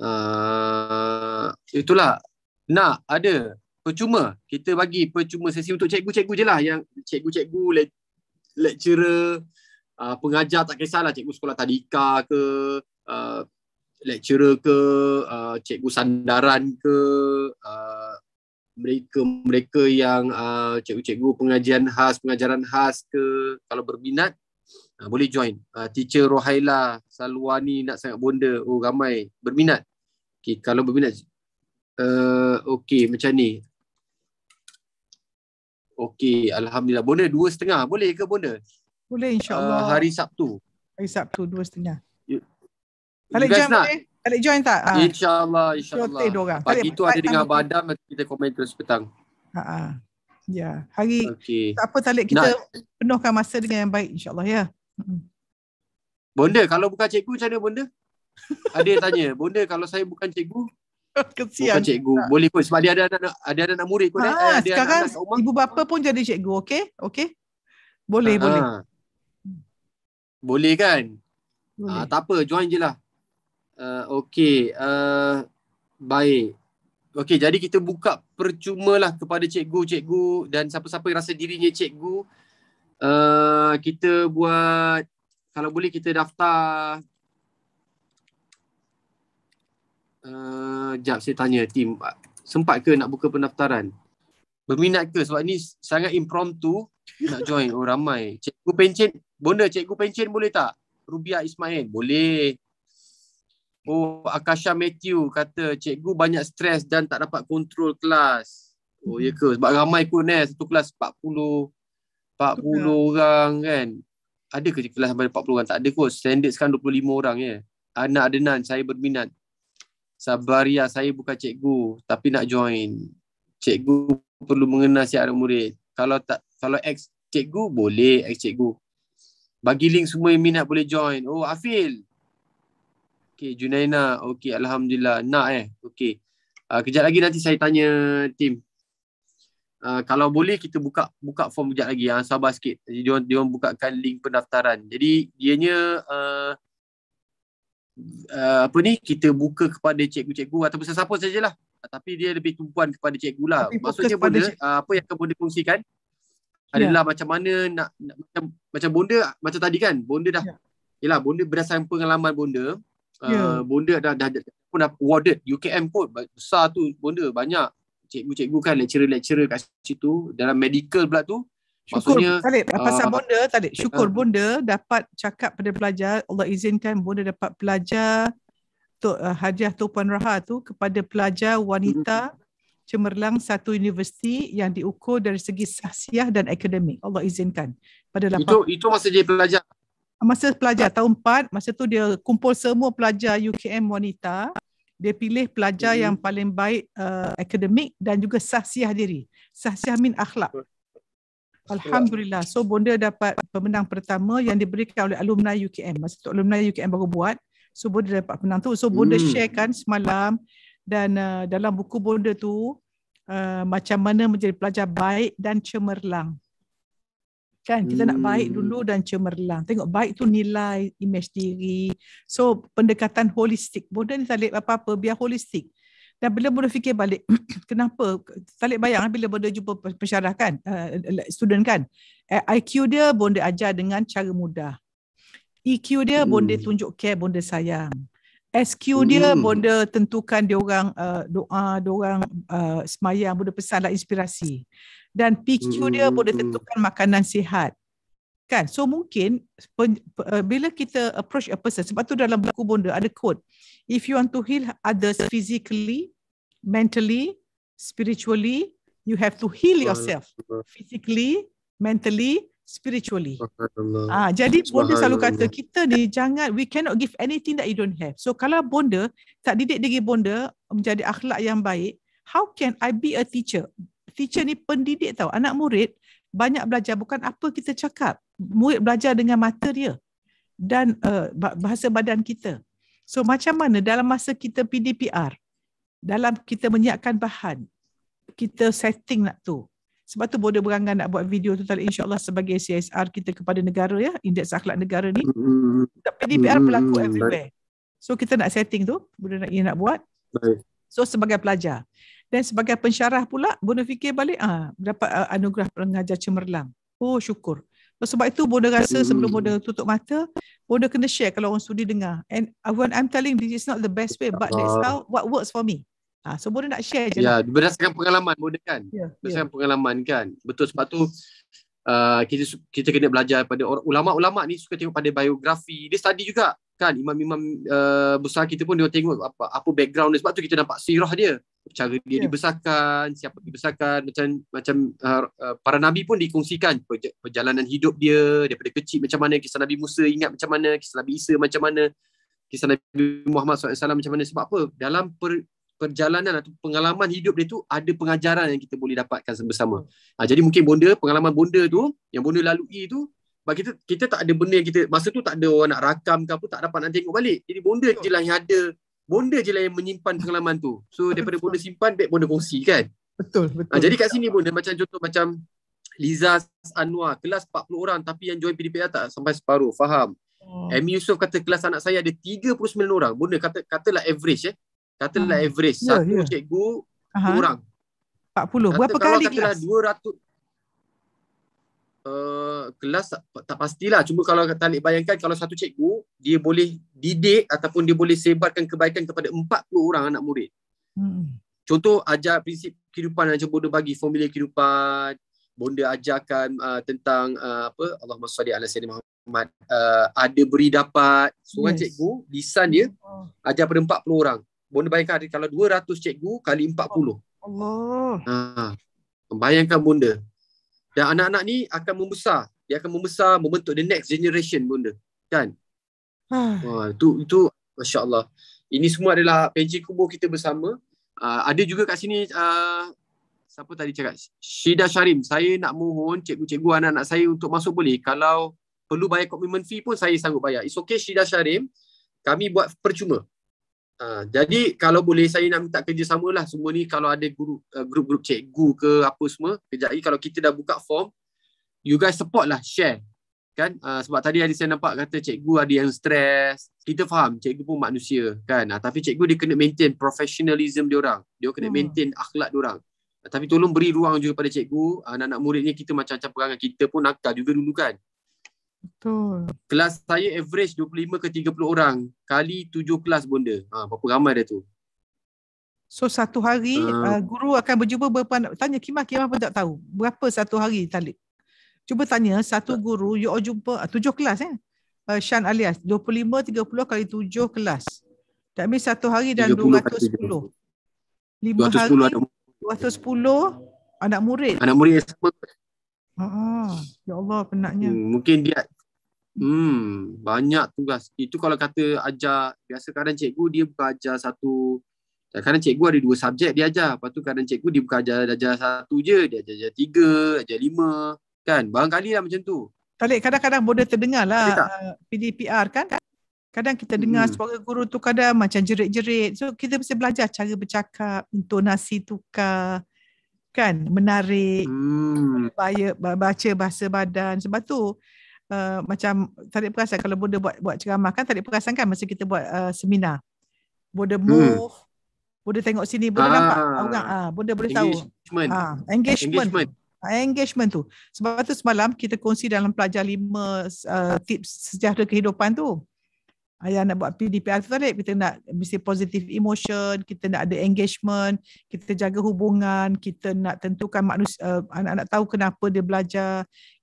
uh, itulah. Nak ada. Percuma. Kita bagi percuma sesi untuk cikgu-cikgu je lah. Yang cikgu-cikgu, le- lecturer, uh, pengajar tak kisahlah. Cikgu sekolah tadika ke. Uh, lecturer ke uh, cikgu sandaran ke uh, mereka mereka yang uh, cikgu-cikgu pengajian khas pengajaran khas ke kalau berminat uh, boleh join uh, teacher Rohaila Salwani nak sangat bonda oh ramai berminat okey kalau berminat uh, okey macam ni okay alhamdulillah bonda dua setengah boleh ke bonda boleh insyaallah uh, hari Sabtu hari Sabtu dua setengah tak join tak? Tak ah. nak join tak? Ha. InsyaAllah, insyaAllah. Pagi tak tu ada dengan Abang Adam, nanti kita komen terus petang. Ha -ha. Ya, hari okay. tak apa Talib, kita nak. penuhkan masa dengan yang baik insyaAllah ya. Hmm. Bunda, kalau bukan cikgu macam mana bonda? Ada yang tanya, Bunda, kalau saya bukan cikgu, Kesian. Bukan cikgu. Tak. Boleh pun. Sebab dia ada anak, ada anak, anak murid pun. Ha, eh, eh sekarang anak -anak ibu bapa pun jadi cikgu. okay, okay. Boleh, ha, boleh. Boleh kan? Boleh. Ha, tak apa. Join je lah. Uh, okay, uh, baik. Okey, jadi kita buka percuma lah kepada cikgu-cikgu dan siapa-siapa yang rasa dirinya cikgu. Uh, kita buat, kalau boleh kita daftar. Uh, saya tanya tim, sempat ke nak buka pendaftaran? Berminat ke? Sebab ni sangat impromptu nak join. Oh, ramai. Cikgu Pencin, bonda cikgu Pencin boleh tak? Rubia Ismail, boleh. Oh, Akasha Matthew kata cikgu banyak stres dan tak dapat kontrol kelas. Oh, hmm. ya ke? Sebab ramai pun eh, satu kelas 40 40 Betul. orang kan. Ada ke kelas sampai 40 orang? Tak ada kot. Standard sekarang 25 orang ya. Eh. Anak Adnan, saya berminat. Sabaria, saya bukan cikgu tapi nak join. Cikgu perlu mengenal si anak murid. Kalau tak kalau ex cikgu boleh ex cikgu. Bagi link semua yang minat boleh join. Oh, Afil, Okay, Junaina. Okay, Alhamdulillah. Nak eh. Okay. Uh, ah, kejap lagi nanti saya tanya tim. Uh, ah, kalau boleh kita buka buka form kejap lagi. Ha, sabar sikit. Jadi, dia dia orang bukakan link pendaftaran. Jadi, dianya uh, uh, apa ni, kita buka kepada cikgu-cikgu ataupun sesiapa sajalah. Uh, tapi dia lebih tumpuan kepada cikgu lah. Tapi Maksudnya bonda, cik. uh, apa yang kamu kongsikan yeah. adalah ya. macam mana nak, nak macam, macam bonda, macam tadi kan, bonda dah yeah. Yelah, bonda berdasarkan pengalaman bonda, yeah. Uh, bonda dah, dah, dah awarded UKM pun besar tu bonda banyak cikgu-cikgu kan lecturer-lecturer kat situ dalam medical pula tu syukur Khalid pasal uh, bonda tadi. Eh, syukur uh, eh. bonda dapat cakap pada pelajar Allah izinkan bonda dapat pelajar tu uh, Hajah Tok Puan Raha tu kepada pelajar wanita uh cemerlang satu universiti yang diukur dari segi sahsiah dan akademik Allah izinkan pada itu, itu masa dia pelajar masa pelajar tahun 4 masa tu dia kumpul semua pelajar UKM wanita dia pilih pelajar hmm yang paling baik uh, akademik dan juga sahsiah diri sahsiah min akhlak Alhamdulillah. So Bonda dapat pemenang pertama yang diberikan oleh alumni UKM. Masa tu alumni UKM baru buat. So Bonda dapat pemenang tu. So Bonda hmm. kan semalam dan uh, dalam buku Bonda tu uh, macam mana menjadi pelajar baik dan cemerlang kan kita hmm. nak baik hmm. dulu dan cemerlang tengok baik tu nilai imej diri so pendekatan holistik bodoh ni talib apa-apa biar holistik dan bila boleh fikir balik kenapa talib bayang eh, bila boleh jumpa pensyarah kan uh, student kan eh, IQ dia bonda ajar dengan cara mudah EQ dia hmm. bonda tunjuk care bonda sayang SQ dia hmm. bonda tentukan dia orang uh, doa dia orang uh, semayang bonda pesan lah inspirasi dan PQ hmm. dia boleh hmm. tentukan makanan sihat kan so mungkin pen, pen, eh, bila kita approach a person sebab tu dalam buku bonda ada quote if you want to heal others physically mentally spiritually you have to heal yourself physically mentally spiritually ah jadi bonda selalu kata kita ni jangan we cannot give anything that you don't have so kalau bonda tak didik diri bonda menjadi akhlak yang baik how can i be a teacher teacher ni pendidik tau. Anak murid banyak belajar bukan apa kita cakap. Murid belajar dengan mata dia dan uh, bahasa badan kita. So macam mana dalam masa kita PDPR, dalam kita menyiapkan bahan, kita setting nak tu. Sebab tu bodoh beranggan nak buat video tu tentang insyaAllah sebagai CSR kita kepada negara ya, indeks akhlak negara ni. Mm-hmm. PDPR mm-hmm. berlaku everywhere. So kita nak setting tu, bodoh nak, nak buat. So sebagai pelajar. Dan sebagai pensyarah pula, Bunda fikir balik, ah, dapat ah, anugerah pengajar cemerlang. Oh, syukur. Sebab itu Bunda rasa hmm. sebelum Bunda tutup mata, Bunda kena share kalau orang sudi dengar. And when I'm telling this is not the best way, but that's how what works for me. Ha, so Bunda nak share je. Ya, yeah, berdasarkan pengalaman Bunda kan. Yeah, ya. berdasarkan yeah. pengalaman kan. Betul sebab tu uh, kita kita kena belajar pada orang, ulama-ulama ni suka tengok pada biografi dia study juga kan imam-imam uh, besar kita pun dia tengok apa apa background dia sebab tu kita nampak sirah dia cara dia yeah. dibesarkan siapa dibesarkan macam macam uh, uh, para nabi pun dikongsikan perjalanan hidup dia daripada kecil macam mana kisah nabi Musa ingat macam mana kisah nabi Isa macam mana kisah nabi Muhammad SAW macam mana sebab apa dalam per, perjalanan atau pengalaman hidup dia tu ada pengajaran yang kita boleh dapatkan bersama. Ha, jadi mungkin bonda, pengalaman bonda tu, yang bonda lalui tu, bagi kita, kita tak ada benda yang kita, masa tu tak ada orang nak rakam ke apa, tak dapat nak tengok balik. Jadi bonda je lah yang ada, bonda je lah yang menyimpan pengalaman tu. So daripada bonda simpan, baik bonda kongsi kan. Betul, betul. Ha, jadi kat sini bonda, macam contoh macam Liza Anwar, kelas 40 orang tapi yang join PDPR tak sampai separuh, faham. Oh. Amy Yusof kata kelas anak saya ada 39 orang. Bunda kata katalah average eh. Katalah hmm. average yeah, satu yeah. cikgu Aha. kurang 40. Kata, Berapa kalau kali katalah kelas? 200 uh, eh, kelas tak, tak pastilah. Cuma kalau kata nak bayangkan kalau satu cikgu dia boleh didik ataupun dia boleh sebarkan kebaikan kepada 40 orang anak murid. Hmm. Contoh ajar prinsip kehidupan macam bonda bagi formula kehidupan, bonda ajarkan uh, tentang uh, apa maha salli ala sayyidina Muhammad uh, ada beri dapat seorang yes. cikgu lisan dia oh. ajar pada 40 orang bonda bayangkan kalau 200 cikgu kali 40. Allah. Ha. Bayangkan bonda. Dan anak-anak ni akan membesar. Dia akan membesar, membentuk the next generation bonda. Kan? Ha. Ha. Itu, itu Masya Allah. Ini semua adalah pencik kubur kita bersama. Uh, ada juga kat sini, uh, siapa tadi cakap? Syida Syarim, saya nak mohon cikgu-cikgu anak-anak saya untuk masuk boleh. Kalau perlu bayar commitment fee pun saya sanggup bayar. It's okay Syida Syarim, kami buat percuma. Ha, jadi kalau boleh saya nak minta kerjasama lah semua ni kalau ada grup, eh, grup-grup cikgu ke apa semua kejap lagi kalau kita dah buka form you guys support lah share kan uh, sebab tadi ada saya nampak kata cikgu ada yang stres kita faham cikgu pun manusia kan uh, tapi cikgu dia kena maintain professionalism dia orang dia kena hmm. maintain akhlak dia orang uh, tapi tolong beri ruang juga pada cikgu uh, anak-anak murid ni kita macam-macam perangai kita pun nakal juga dulu kan Betul. Kelas saya average 25 ke 30 orang kali tujuh kelas bonda. Ha berapa ramai dia tu? So satu hari uh. Uh, guru akan berjumpa berapa tanya Kimah Kimah pun tak tahu. Berapa satu hari talib? Cuba tanya satu guru you all jumpa ah, tujuh kelas eh. Uh, Shan alias 25 30 kali tujuh kelas. That means satu hari dan 210. 210. 5 210 hari anak 210 anak murid. Anak murid semua. Ha, ya Allah penatnya. Hmm, mungkin dia Hmm, banyak tugas. Itu kalau kata ajar, biasa kadang cikgu dia bukan ajar satu, kadang cikgu ada dua subjek dia ajar. Lepas tu kadang cikgu dia bukan ajar, ajar satu je, dia ajar, ajar tiga, ajar lima. Kan, barangkali lah macam tu. Talik, kadang-kadang boleh terdengar lah uh, PDPR kan. Kadang kita dengar hmm. suara guru tu kadang macam jerit-jerit. So, kita mesti belajar cara bercakap, intonasi tukar kan menarik hmm. baca bahasa badan sebab tu uh, macam tarik perasan kalau Buddha buat buat ceramah kan tarik perasan kan masa kita buat uh, seminar. Buddha hmm. move, hmm. Buddha tengok sini, Buddha ah. nampak ah, orang, ah, Buddha boleh tahu. Ha, engagement. engagement. Ah, engagement tu. Sebab tu semalam kita kongsi dalam pelajar lima uh, tips sejahtera kehidupan tu. Ayah nak buat PDPR tu tadi, kita nak mesti positive emotion, kita nak ada engagement, kita jaga hubungan, kita nak tentukan manusia, uh, anak-anak tahu kenapa dia belajar,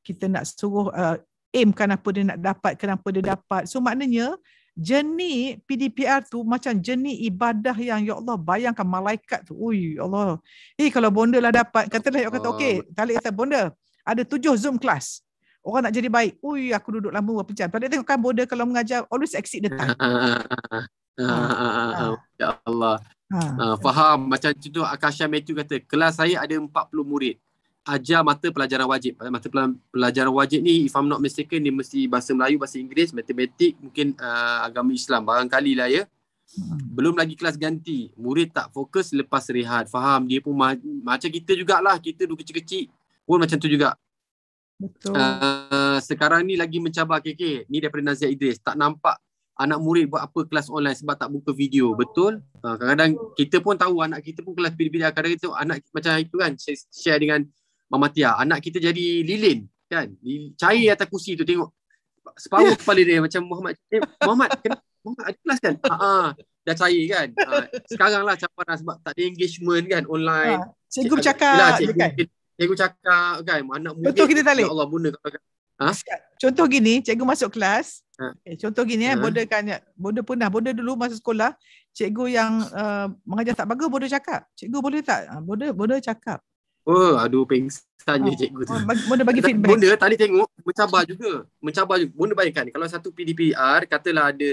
kita nak suruh uh, aim kenapa dia nak dapat kenapa dia dapat so maknanya jenis PDPR tu macam jenis ibadah yang ya Allah bayangkan malaikat tu ui ya Allah eh kalau bonda lah dapat katalah yang kata oh. okey talik kata bonda ada tujuh zoom class orang nak jadi baik ui aku duduk lama berapa jam talik tengokkan bonda kalau mengajar always exit the time ah, ah, ah, ya Allah. Ha. Ha, faham macam tu. Akasha Matthew kata kelas saya ada 40 murid ajar mata pelajaran wajib. Eh, mata pelajaran wajib ni if I'm not mistaken dia mesti bahasa Melayu, bahasa Inggeris, matematik, mungkin uh, agama Islam barangkali lah ya. Hmm. Belum lagi kelas ganti, murid tak fokus lepas rehat. Faham, dia pun ma- macam kita jugalah, kita dulu kecil-kecil pun macam tu juga. Betul. Uh, sekarang ni lagi mencabar KK. Ni daripada Nazia Idris. Tak nampak anak murid buat apa kelas online sebab tak buka video. Betul? Uh, kadang-kadang kita pun tahu anak kita pun kelas pilih-pilih. Kadang-kadang kita anak macam itu kan share, share dengan Mamatia anak kita jadi lilin kan cair atas kusi tu tengok separuh kepala dia macam Muhammad eh, Muhammad kena, Muhammad ada kelas kan ha dah cair kan ha, sekarang lah campur sebab tak ada engagement kan online ha, cikgu bercakap lah, kan cikgu cakap kan anak murid contoh kita ya tali. Allah bunuh kalau kan ha? contoh gini cikgu masuk kelas Okay, ha. eh, contoh gini eh, ha. bodoh kan, bodoh pernah, bodoh dulu masa sekolah, cikgu yang uh, mengajar tak bagus, bodoh cakap. Cikgu boleh tak? Bodoh, bodoh cakap. Oh, aduh pengsan je oh, cikgu tu. Bunda oh, bagi feedback. Bunda tadi tengok mencabar juga. Mencabar juga. Bunda bayangkan kalau satu PDPR katalah ada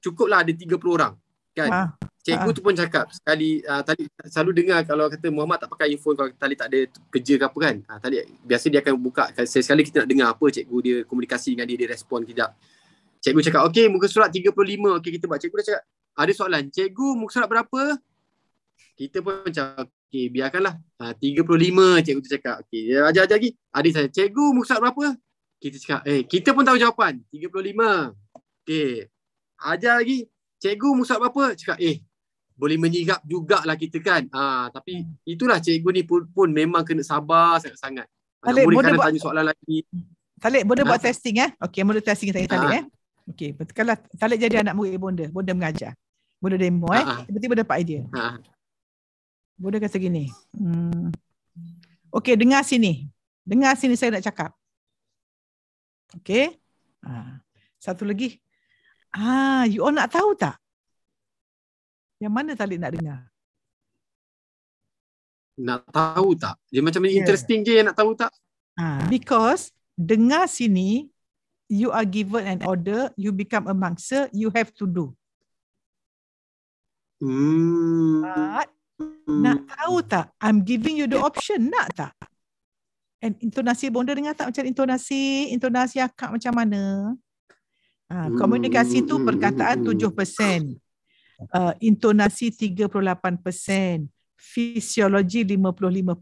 cukuplah ada 30 orang. Kan? Ah, cikgu ah. tu pun cakap sekali uh, tadi selalu dengar kalau kata Muhammad tak pakai earphone kalau tadi tak ada kerja ke apa kan. Ah uh, tadi biasa dia akan buka kan? sekali, sekali kita nak dengar apa cikgu dia komunikasi dengan dia dia respon kejap. Cikgu cakap okey muka surat 35 okey kita buat. Cikgu dah cakap ada soalan cikgu muka surat berapa? kita pun macam okey biarkanlah ha, 35 cikgu tu cakap okey dia ajar lagi adik saya cikgu musab berapa kita cakap eh kita pun tahu jawapan 35 okey ajar lagi cikgu musab berapa cakap eh boleh menyigap jugalah kita kan ah ha, tapi itulah cikgu ni pun, pun memang kena sabar sangat-sangat boleh kena buat... tanya soalan lagi Talib, boleh buat testing eh. Okey, boleh testing saya tadi ha? eh. Okey, kalau Talib jadi anak murid bonda, bonda mengajar. Bonda demo eh. Ha? ha. Tiba-tiba dapat idea. Ha? ha. Buddha kata gini. Hmm. Okey, dengar sini. Dengar sini saya nak cakap. Okey. Ha. Satu lagi. Ah, ha, you all nak tahu tak? Yang mana Talib nak dengar? Nak tahu tak? Dia macam yeah. interesting je yang nak tahu tak? Ha, because dengar sini, you are given an order, you become a mangsa, you have to do. Hmm. But Hmm. Nak tahu tak? I'm giving you the option. Nak tak? And intonasi bonda dengar tak macam intonasi? Intonasi akak macam mana? Ha, komunikasi tu hmm. perkataan 7%. Uh, ah, intonasi 38%. Fisiologi 55%.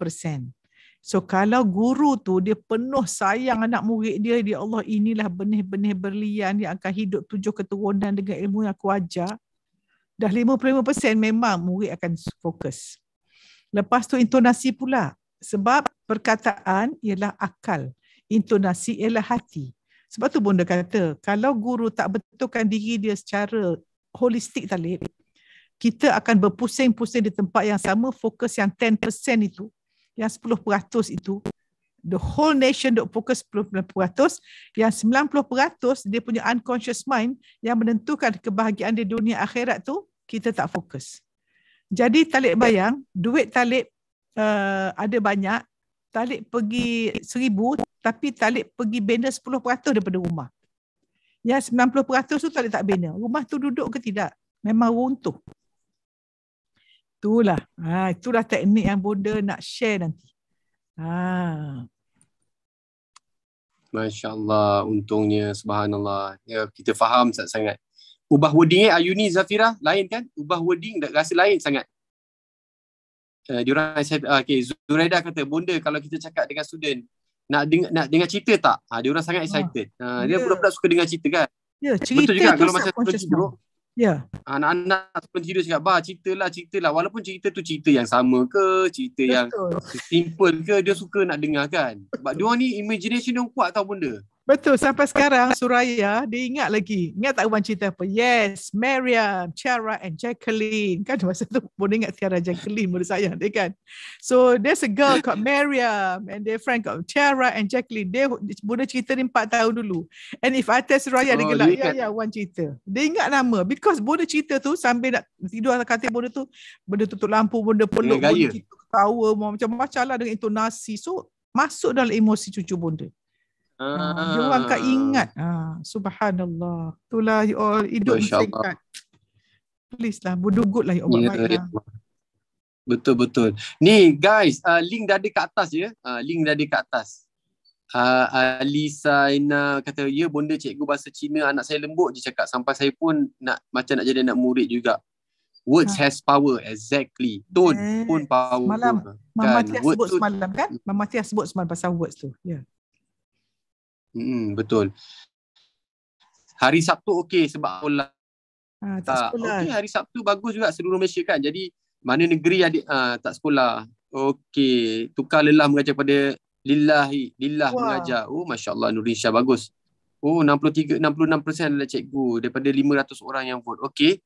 So kalau guru tu dia penuh sayang anak murid dia, dia Allah inilah benih-benih berlian yang akan hidup tujuh keturunan dengan ilmu yang aku ajar dah 55% memang murid akan fokus. Lepas tu intonasi pula. Sebab perkataan ialah akal. Intonasi ialah hati. Sebab tu bunda kata, kalau guru tak betulkan diri dia secara holistik talib, kita akan berpusing-pusing di tempat yang sama, fokus yang 10% itu, yang 10% itu, the whole nation dok fokus 10%, yang 90% dia punya unconscious mind yang menentukan kebahagiaan di dunia akhirat tu, kita tak fokus. Jadi talib bayang, duit talib uh, ada banyak, talib pergi seribu, tapi talib pergi bina 10% daripada rumah. Ya 90% tu talib tak bina. Rumah tu duduk ke tidak? Memang runtuh. Itulah. Ha, itulah teknik yang bonda nak share nanti. Ha. Masya Allah, untungnya subhanallah. Ya, kita faham sangat-sangat ubah wording eh Ayuni Zafira lain kan ubah wording tak rasa lain sangat uh, eh, diorang saya uh, okey Zuraida kata bonda kalau kita cakap dengan student nak dengar nak dengar cerita tak ha uh, diorang sangat ah. excited ha, uh, yeah. dia pula-pula ya. suka dengar cerita kan ya yeah, cerita Betul juga, tu kalau macam tu Ya. Yeah. Anak-anak pun tidur cakap, bah, lah, cerita lah. Walaupun cerita tu cerita yang sama ke, cerita Betul. yang simple ke, dia suka nak dengar kan. Sebab dia orang ni imagination dia kuat tau benda. Betul. Sampai sekarang Suraya dia ingat lagi. Ingat tak Wan cerita apa? Yes, Mariam, Chara and Jacqueline. Kan masa tu pun ingat Chara Jacqueline mula saya. Dia kan. So there's a girl called Mariam and their friend called Chara and Jacqueline. Dia muda cerita ni 4 tahun dulu. And if I tell Suraya oh, dia gelap. Ya, ya Wan cerita. Dia ingat nama. Because muda cerita tu sambil nak tidur atas katil muda tu. Benda tutup lampu, benda peluk. Benda ketawa. Macam-macam lah dengan intonasi. So masuk dalam emosi cucu bunda. Ah. Dia orang akan ah. ingat. Ha, subhanallah. Itulah ya all hidup singkat. Please lah. Budugut lah. Ya, ya, ya. Betul-betul. Lah. Ni guys, uh, link dah ada kat atas ya. Uh, link dah ada kat atas. Uh, Alisa Ina kata, ya bonda cikgu bahasa Cina anak saya lembut je cakap. Sampai saya pun nak macam nak jadi anak murid juga. Words ha. has power. Exactly. Tone eh, pun power. Malam. Kan? Mama Tia sebut semalam kan? Mama Tia sebut semalam pasal words tu. Ya. Yeah. Hmm, betul. Hari Sabtu okey sebab bola. Ah, tak sekolah. Okey, hari Sabtu bagus juga seluruh Malaysia kan. Jadi mana negeri adik ah, tak sekolah. Okey, tukar lelah mengajar pada lillahi lillah Wah. mengajar. Oh, masya-Allah Nurin Syah bagus. Oh, 63 66% adalah cikgu daripada 500 orang yang vote. Okey.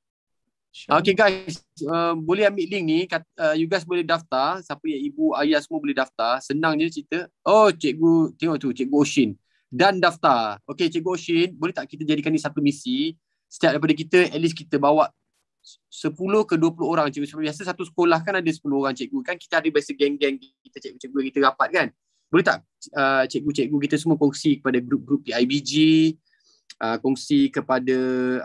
Okay guys, uh, boleh ambil link ni uh, You guys boleh daftar Siapa yang ibu, ayah semua boleh daftar Senang je cerita Oh cikgu, tengok tu cikgu Oshin dan daftar. okay, Cikgu Oshin, boleh tak kita jadikan ni satu misi? Setiap daripada kita, at least kita bawa 10 ke 20 orang cikgu. Sebab biasa satu sekolah kan ada 10 orang cikgu. Kan kita ada biasa geng-geng kita cikgu-cikgu kita rapat kan. Boleh tak uh, cikgu-cikgu kita semua kongsi kepada grup-grup PIBG, uh, kongsi kepada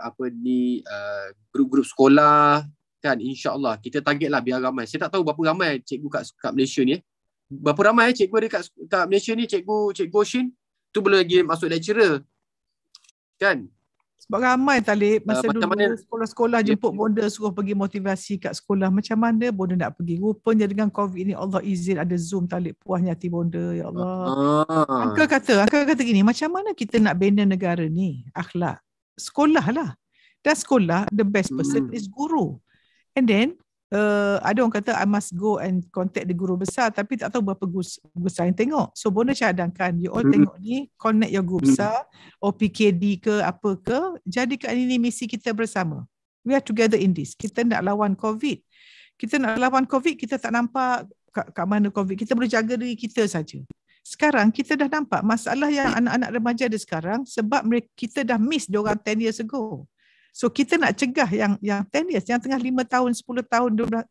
apa ni uh, grup-grup sekolah kan insyaallah kita targetlah biar ramai. Saya tak tahu berapa ramai cikgu kat, kat Malaysia ni eh. Berapa ramai eh, cikgu ada kat, kat Malaysia ni cikgu cikgu Shin? tu boleh lagi masuk lecturer kan sebab ramai talib ah, masa uh, dulu sekolah-sekolah ya. jemput yeah. bonda suruh pergi motivasi kat sekolah macam mana bonda nak pergi rupanya dengan covid ni Allah izin ada zoom talib puasnya hati bonda ya Allah uh. angka kata angka kata gini macam mana kita nak bina negara ni akhlak sekolah lah dan sekolah the best person hmm. is guru and then uh, ada orang kata I must go and contact the guru besar tapi tak tahu berapa guru besar yang tengok. So bonus cadangkan you all hmm. tengok ni connect your guru hmm. besar OPKD ke apa ke jadikan ini misi kita bersama. We are together in this. Kita nak lawan COVID. Kita nak lawan COVID kita tak nampak kat, kat mana COVID. Kita boleh jaga diri kita saja. Sekarang kita dah nampak masalah yang anak-anak remaja ada sekarang sebab mereka, kita dah miss diorang 10 years ago. So kita nak cegah yang yang 10 years, yang tengah 5 tahun, 10 tahun, 12.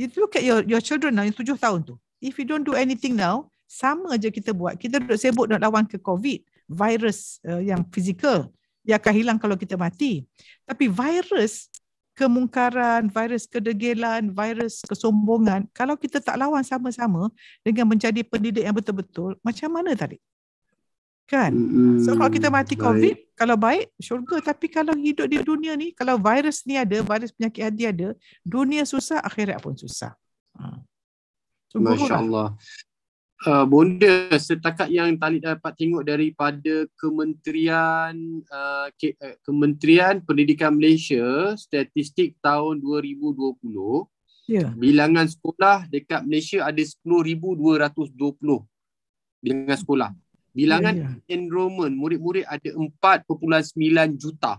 You look at your your children now, yang 7 tahun tu. If you don't do anything now, sama je kita buat. Kita duduk sibuk nak lawan ke COVID, virus uh, yang fizikal yang akan hilang kalau kita mati. Tapi virus kemungkaran, virus kedegilan, virus kesombongan, kalau kita tak lawan sama-sama dengan menjadi pendidik yang betul-betul, macam mana tadi? Kan? Mm-hmm. So kalau kita mati COVID, baik. kalau baik, syurga. Tapi kalau hidup di dunia ni, kalau virus ni ada, virus penyakit hati ada, dunia susah, akhirat pun susah. Ha. So, lah. Masya Allah. Uh, bonda setakat yang tadi dapat tengok daripada Kementerian uh, ke, uh, Kementerian Pendidikan Malaysia statistik tahun 2020 yeah. bilangan sekolah dekat Malaysia ada 10220 bilangan sekolah bilangan yeah, yeah. enrollment murid-murid ada 4.9 juta.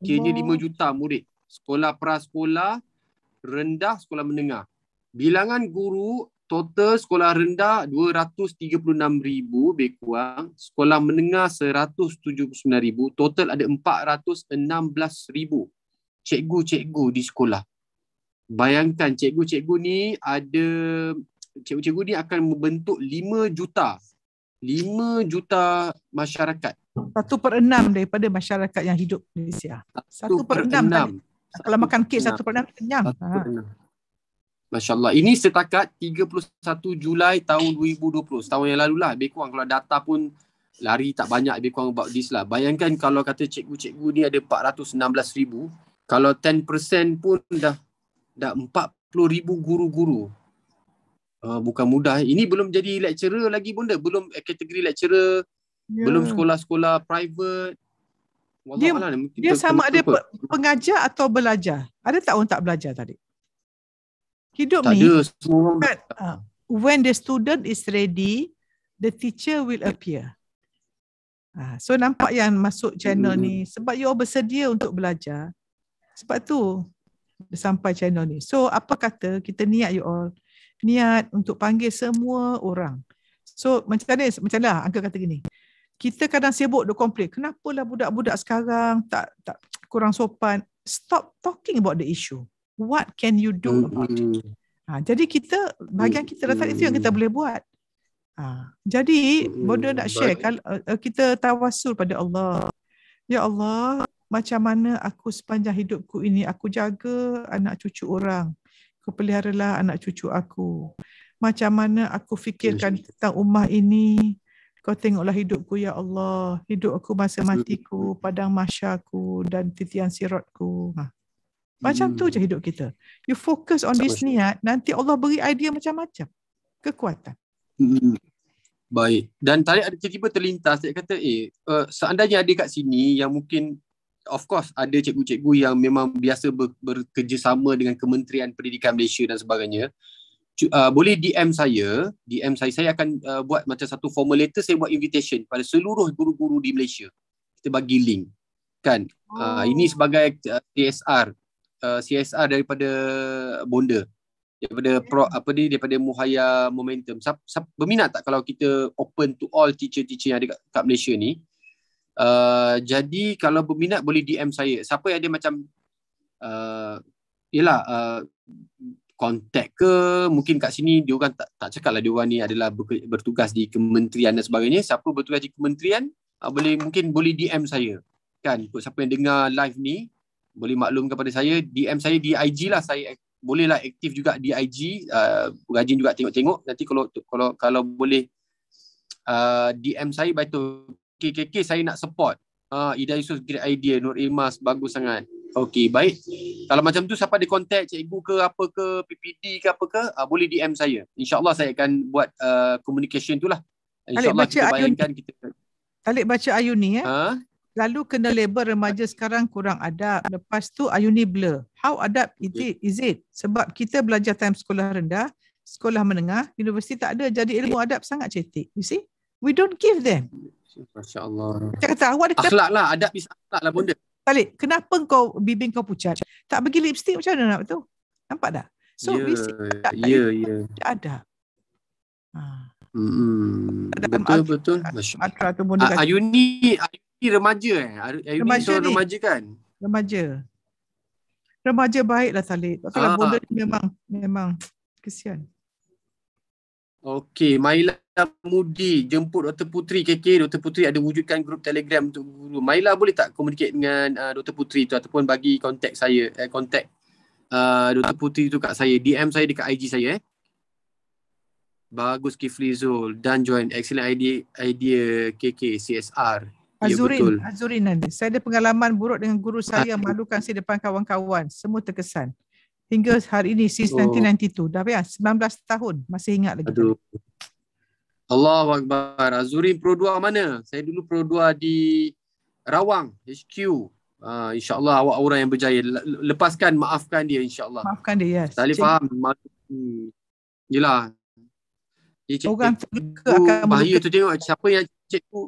Kira-kira wow. 5 juta murid. Sekolah prasekolah, rendah sekolah menengah. Bilangan guru total sekolah rendah 236 ribu lebih kurang. Sekolah menengah 179 ribu. Total ada 416 ribu cikgu-cikgu di sekolah. Bayangkan cikgu-cikgu ni ada cikgu-cikgu ni akan membentuk 5 juta 5 juta masyarakat. Satu per enam daripada masyarakat yang hidup di Malaysia. Satu per 6. Kalau makan kek satu per enam kenyang. Ha. Masya Allah. Ini setakat 31 Julai tahun 2020. Setahun yang lalu lah. Lebih kurang kalau data pun lari tak banyak lebih kurang about this lah. Bayangkan kalau kata cikgu-cikgu ni ada 416 ribu. Kalau 10% pun dah dah 40 ribu guru-guru. Ah, bukan mudah. Ini belum jadi lecturer lagi bunda, belum eh, kategori lecturer, yeah. belum sekolah-sekolah private. Dia, Allah, dia, dia sama ada pengajar atau belajar? Ada tak orang tak belajar tadi? Hidup tak ni, ada. but, kan, uh, ah, when the student is ready, the teacher will appear. Uh, so nampak yang masuk channel hmm. ni, sebab you all bersedia untuk belajar. Sebab tu sampai channel ni. So apa kata kita niat you all niat untuk panggil semua orang. So macam mana macam lah Angga kata gini. Kita kadang sibuk duk komplain. Kenapalah budak-budak sekarang tak tak kurang sopan. Stop talking about the issue. What can you do about it? Ha, jadi kita bahagian kita rasa itu yang kita boleh buat. Ha, jadi benda nak share kalau eh, eh, kita tawasul pada Allah. Ya Allah, macam mana aku sepanjang hidupku ini aku jaga anak cucu orang lah anak cucu aku. Macam mana aku fikirkan tentang rumah ini, kau tengoklah hidupku ya Allah, hidup aku masa matiku, padang masyaku dan titian siratku. Ha. Macam hmm. tu je hidup kita. You focus on this niat, nanti Allah beri idea macam-macam. Kekuatan. Hmm. Baik. Dan tadi ada tiba-tiba terlintas, dia kata, eh, uh, seandainya ada kat sini yang mungkin of course ada cikgu-cikgu yang memang biasa ber, bekerjasama dengan Kementerian Pendidikan Malaysia dan sebagainya. Uh, boleh DM saya, DM saya saya akan uh, buat macam satu formal letter saya buat invitation pada seluruh guru-guru di Malaysia. Kita bagi link. Kan? Uh, oh. ini sebagai CSR uh, CSR uh, daripada Bonda daripada pro apa ni daripada Muhaya Momentum. Sab, sab, berminat tak kalau kita open to all teacher-teacher yang ada kat, kat Malaysia ni? Uh, jadi kalau berminat boleh DM saya. Siapa yang ada macam uh, eh, yalah uh, eh, contact ke mungkin kat sini dia orang tak tak lah dia orang ni adalah bertugas di kementerian dan sebagainya. Siapa bertugas di kementerian uh, boleh mungkin boleh DM saya. Kan untuk siapa yang dengar live ni boleh maklum kepada saya DM saya di IG lah saya bolehlah aktif juga di IG uh, rajin juga tengok-tengok nanti kalau kalau kalau boleh uh, DM saya baik tu KKK saya nak support. Uh, Ida Yusuf great idea. Nur Imas bagus sangat. Okey, baik. Kalau macam tu siapa ada contact cikgu ke apa ke PPD ke apa ke uh, boleh DM saya. InsyaAllah saya akan buat uh, communication tu lah. InsyaAllah kita bayangkan kita. Talib baca Ayuni ya. Eh? Ha? Lalu kena label remaja sekarang kurang ada. Lepas tu Ayuni blur. How adab ya. it is, is it? Sebab kita belajar time sekolah rendah, sekolah menengah, universiti tak ada. Jadi ilmu adab sangat cetek. You see? We don't give them. Masya Allah. Macam kata awak ada akhlak lah. Adab is akhlak lah bonda. Talib, kenapa kau bibing kau pucat? Tak bagi lipstik macam mana nak tu? Nampak tak? So, yeah, basic tak yeah, yeah. Tak ada. Ha. Mm, betul, betul. Atra tu ah, Ayuni, Ayuni remaja eh. Ayuni remaja, ni. remaja kan? Remaja. Remaja baiklah Talib. Tapi ah. bonda memang, memang kesian. Okey, Maila Mudi jemput Dr. Putri KK. Dr. Putri ada wujudkan grup Telegram untuk guru. Maila boleh tak communicate dengan uh, Dr. Putri tu ataupun bagi kontak saya, eh, kontak uh, Dr. Putri tu kat saya. DM saya dekat IG saya eh. Bagus Kifli Zul. Dan join. Excellent idea, idea KK, CSR. Ya, Azurin, ya, Azurin nanti. Saya ada pengalaman buruk dengan guru saya yang malukan saya depan kawan-kawan. Semua terkesan hingga hari ini since oh. 1992 dah ya 19 ah, tahun masih ingat lagi aduh Allahu akbar Azuri ah, Pro 2 mana saya dulu Pro 2 di Rawang HQ Uh, ah, InsyaAllah awak orang yang berjaya Lepaskan, maafkan dia insyaAllah Maafkan dia, yes Tak boleh faham Yelah Orang cikgu akan Bahaya tu tengok siapa yang cikgu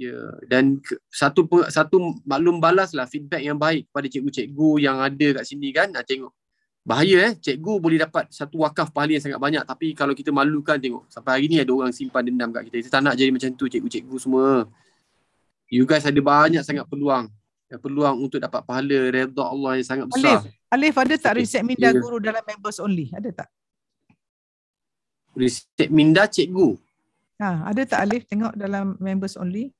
Ya, dan satu satu maklum balaslah feedback yang baik kepada cikgu-cikgu yang ada kat sini kan. Nak ah, tengok bahaya eh cikgu boleh dapat satu wakaf pahala yang sangat banyak tapi kalau kita malukan tengok sampai hari ni ada orang simpan dendam kat kita. Kita tak nak jadi macam tu cikgu-cikgu semua. You guys ada banyak sangat peluang. peluang untuk dapat pahala redha Allah yang sangat besar. Alif, Alif ada tak riset minda yeah. guru dalam members only? Ada tak? Riset minda cikgu? Ha, ada tak Alif tengok dalam members only?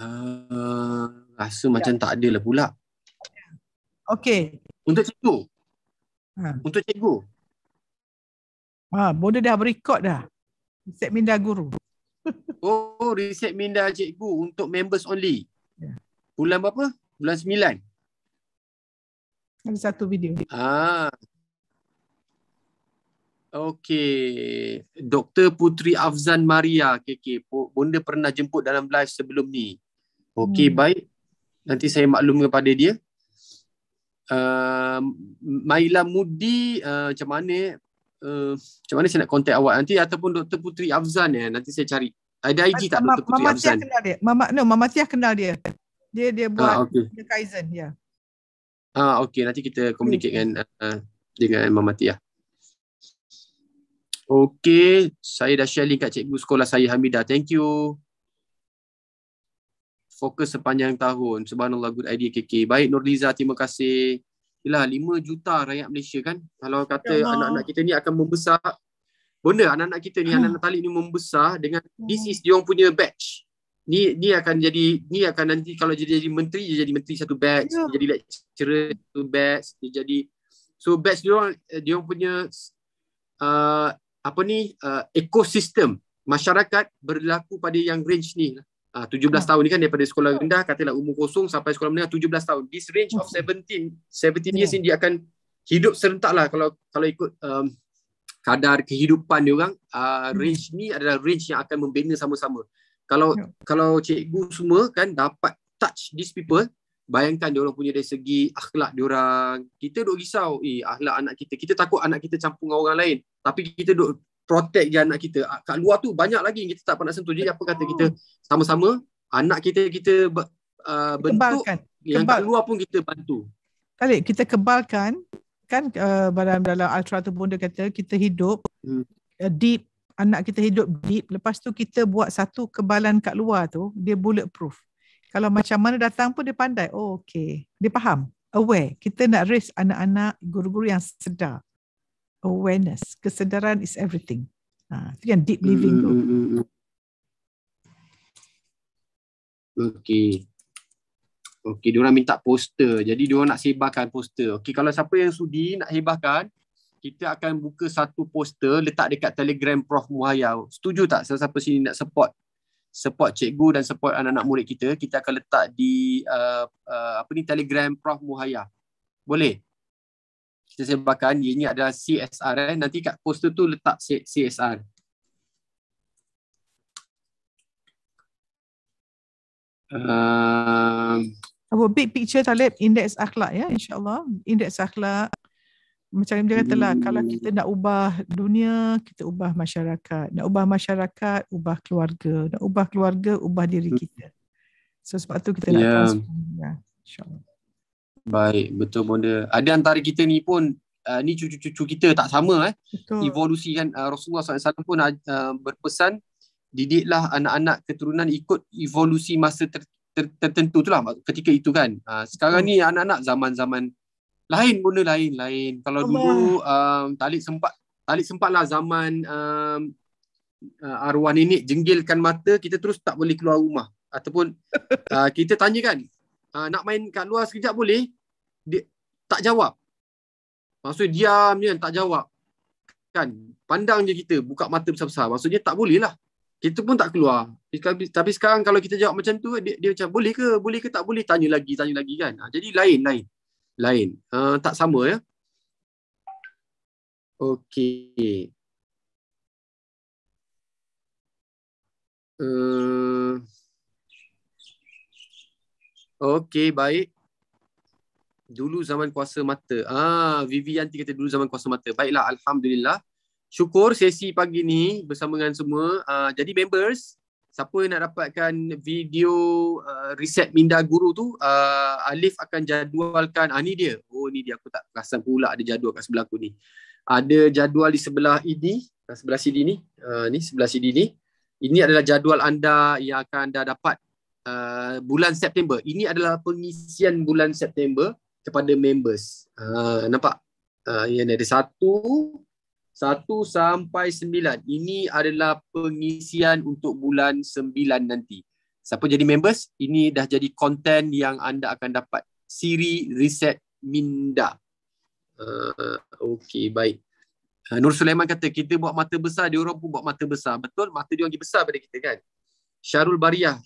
Uh, rasa ya. macam tak ada lah pula. Okey. Untuk cikgu. Ha. Untuk cikgu. Ha, bonda dah berikot dah. Riset minda guru. oh, riset minda cikgu untuk members only. Ya. Bulan berapa? Bulan sembilan. Ada satu video. Ah, Okey, Dr. Putri Afzan Maria, KK. Bunda pernah jemput dalam live sebelum ni. Okey, hmm. baik. Nanti saya maklum kepada dia. Uh, Maila Mudi, uh, macam mana? Uh, macam mana saya nak contact awak nanti? Ataupun Dr. Putri Afzan, ya? nanti saya cari. Ada IG tak Mama, Dr. Putri Mama Afzan? Mama Tia kenal dia. Mama, no, Mama Tia kenal dia. Dia dia buat ah, okay. The Kaizen, ya. Yeah. Ah, okey, nanti kita communicate hmm. dengan, uh, dengan Mama Tia. Okey, saya dah share link kat cikgu sekolah saya Hamida. Thank you. Fokus sepanjang tahun. Subhanallah, good idea KK. Baik Nurliza, terima kasih. Yalah, 5 juta rakyat Malaysia kan? Kalau kata ya anak-anak kita ni akan membesar. Benda anak-anak kita ni, hmm. anak-anak talik ni membesar dengan hmm. this is dia punya batch. Ni ni akan jadi ni akan nanti kalau jadi jadi menteri dia jadi menteri satu batch, yeah. dia jadi lecturer satu batch, dia jadi so batch dia orang eh, punya uh, apa ni uh, ekosistem masyarakat berlaku pada yang range ni ah, uh, 17 hmm. tahun ni kan daripada sekolah rendah katalah umur kosong sampai sekolah menengah 17 tahun this range of 17 hmm. 17 years hmm. ni dia akan hidup serentak lah kalau kalau ikut um, kadar kehidupan dia orang uh, range ni adalah range yang akan membina sama-sama kalau ya. kalau cikgu semua kan dapat touch these people bayangkan dia orang punya dari segi akhlak dia orang kita duk risau eh akhlak anak kita kita takut anak kita campur dengan orang lain tapi kita duk protect je anak kita ah, kat luar tu banyak lagi yang kita tak pernah sentuh jadi apa kata kita sama-sama anak kita kita uh, bentuk kebalkan. yang kebal. kat luar pun kita bantu Khalid kita kebalkan kan uh, dalam, dalam ultra pun dia kata kita hidup hmm. uh, deep anak kita hidup deep lepas tu kita buat satu kebalan kat luar tu dia bulletproof kalau macam mana datang pun dia pandai oh okay. dia faham aware kita nak raise anak-anak guru-guru yang sedar awareness kesedaran is everything ah ha, uh, yang deep living mm-hmm. tu mm, mm, mm, okey okey dia orang minta poster jadi dia nak sebarkan poster okey kalau siapa yang sudi nak hebahkan kita akan buka satu poster letak dekat Telegram Prof Muhaya. Setuju tak siapa-siapa sini nak support support cikgu dan support anak-anak murid kita, kita akan letak di uh, uh, apa ni Telegram Prof Muhaya. Boleh? kita sebarkan dia adalah CSR eh. Nanti kat poster tu letak CSR. Uh, um, Our big picture Talib Index akhlak ya insyaAllah indeks akhlak Macam dia kata lah Kalau kita nak ubah dunia Kita ubah masyarakat Nak ubah masyarakat Ubah keluarga Nak ubah keluarga Ubah diri kita So sebab tu kita nak yeah. Ya, InsyaAllah Baik, betul bonda. Ada antara kita ni pun uh, ni cucu-cucu kita tak sama eh. Betul. Evolusi kan uh, Rasulullah SAW alaihi pun uh, uh, berpesan didiklah anak-anak keturunan ikut evolusi masa ter- ter- tertentu tu lah ketika itu kan. Uh, sekarang betul. ni anak-anak zaman-zaman lain bonda lain lain. Kalau Abang. dulu um, talik sempat talik sempatlah zaman um, uh, arwah nenek jenggelkan mata kita terus tak boleh keluar rumah ataupun uh, kita tanya kan uh, nak main kat luar sekejap boleh dia tak jawab maksud diam je tak jawab kan pandang je kita buka mata besar-besar maksudnya tak boleh lah kita pun tak keluar tapi, sekarang kalau kita jawab macam tu dia, dia macam boleh ke boleh ke tak boleh tanya lagi tanya lagi kan uh, jadi lain lain lain uh, tak sama ya okey uh, Okey, baik. Dulu zaman kuasa mata. Ah, Vivianti kata dulu zaman kuasa mata. Baiklah, Alhamdulillah. Syukur sesi pagi ni bersama dengan semua. Ah, jadi members, siapa nak dapatkan video uh, riset minda guru tu, uh, Alif akan jadualkan. Ah, ni dia. Oh, ni dia. Aku tak perasan pula ada jadual kat sebelah aku ni. Ada jadual di sebelah ini. Sebelah CD ni. Uh, ni, sebelah CD ni. Ini adalah jadual anda yang akan anda dapat uh, bulan September. Ini adalah pengisian bulan September kepada members. Uh, nampak? Uh, yang ada satu, satu sampai sembilan. Ini adalah pengisian untuk bulan sembilan nanti. Siapa jadi members, ini dah jadi konten yang anda akan dapat. Siri Reset Minda. Uh, Okey, baik. Uh, Nur Sulaiman kata, kita buat mata besar, dia orang pun buat mata besar. Betul, mata dia orang lagi besar pada kita kan? Syarul Bariah,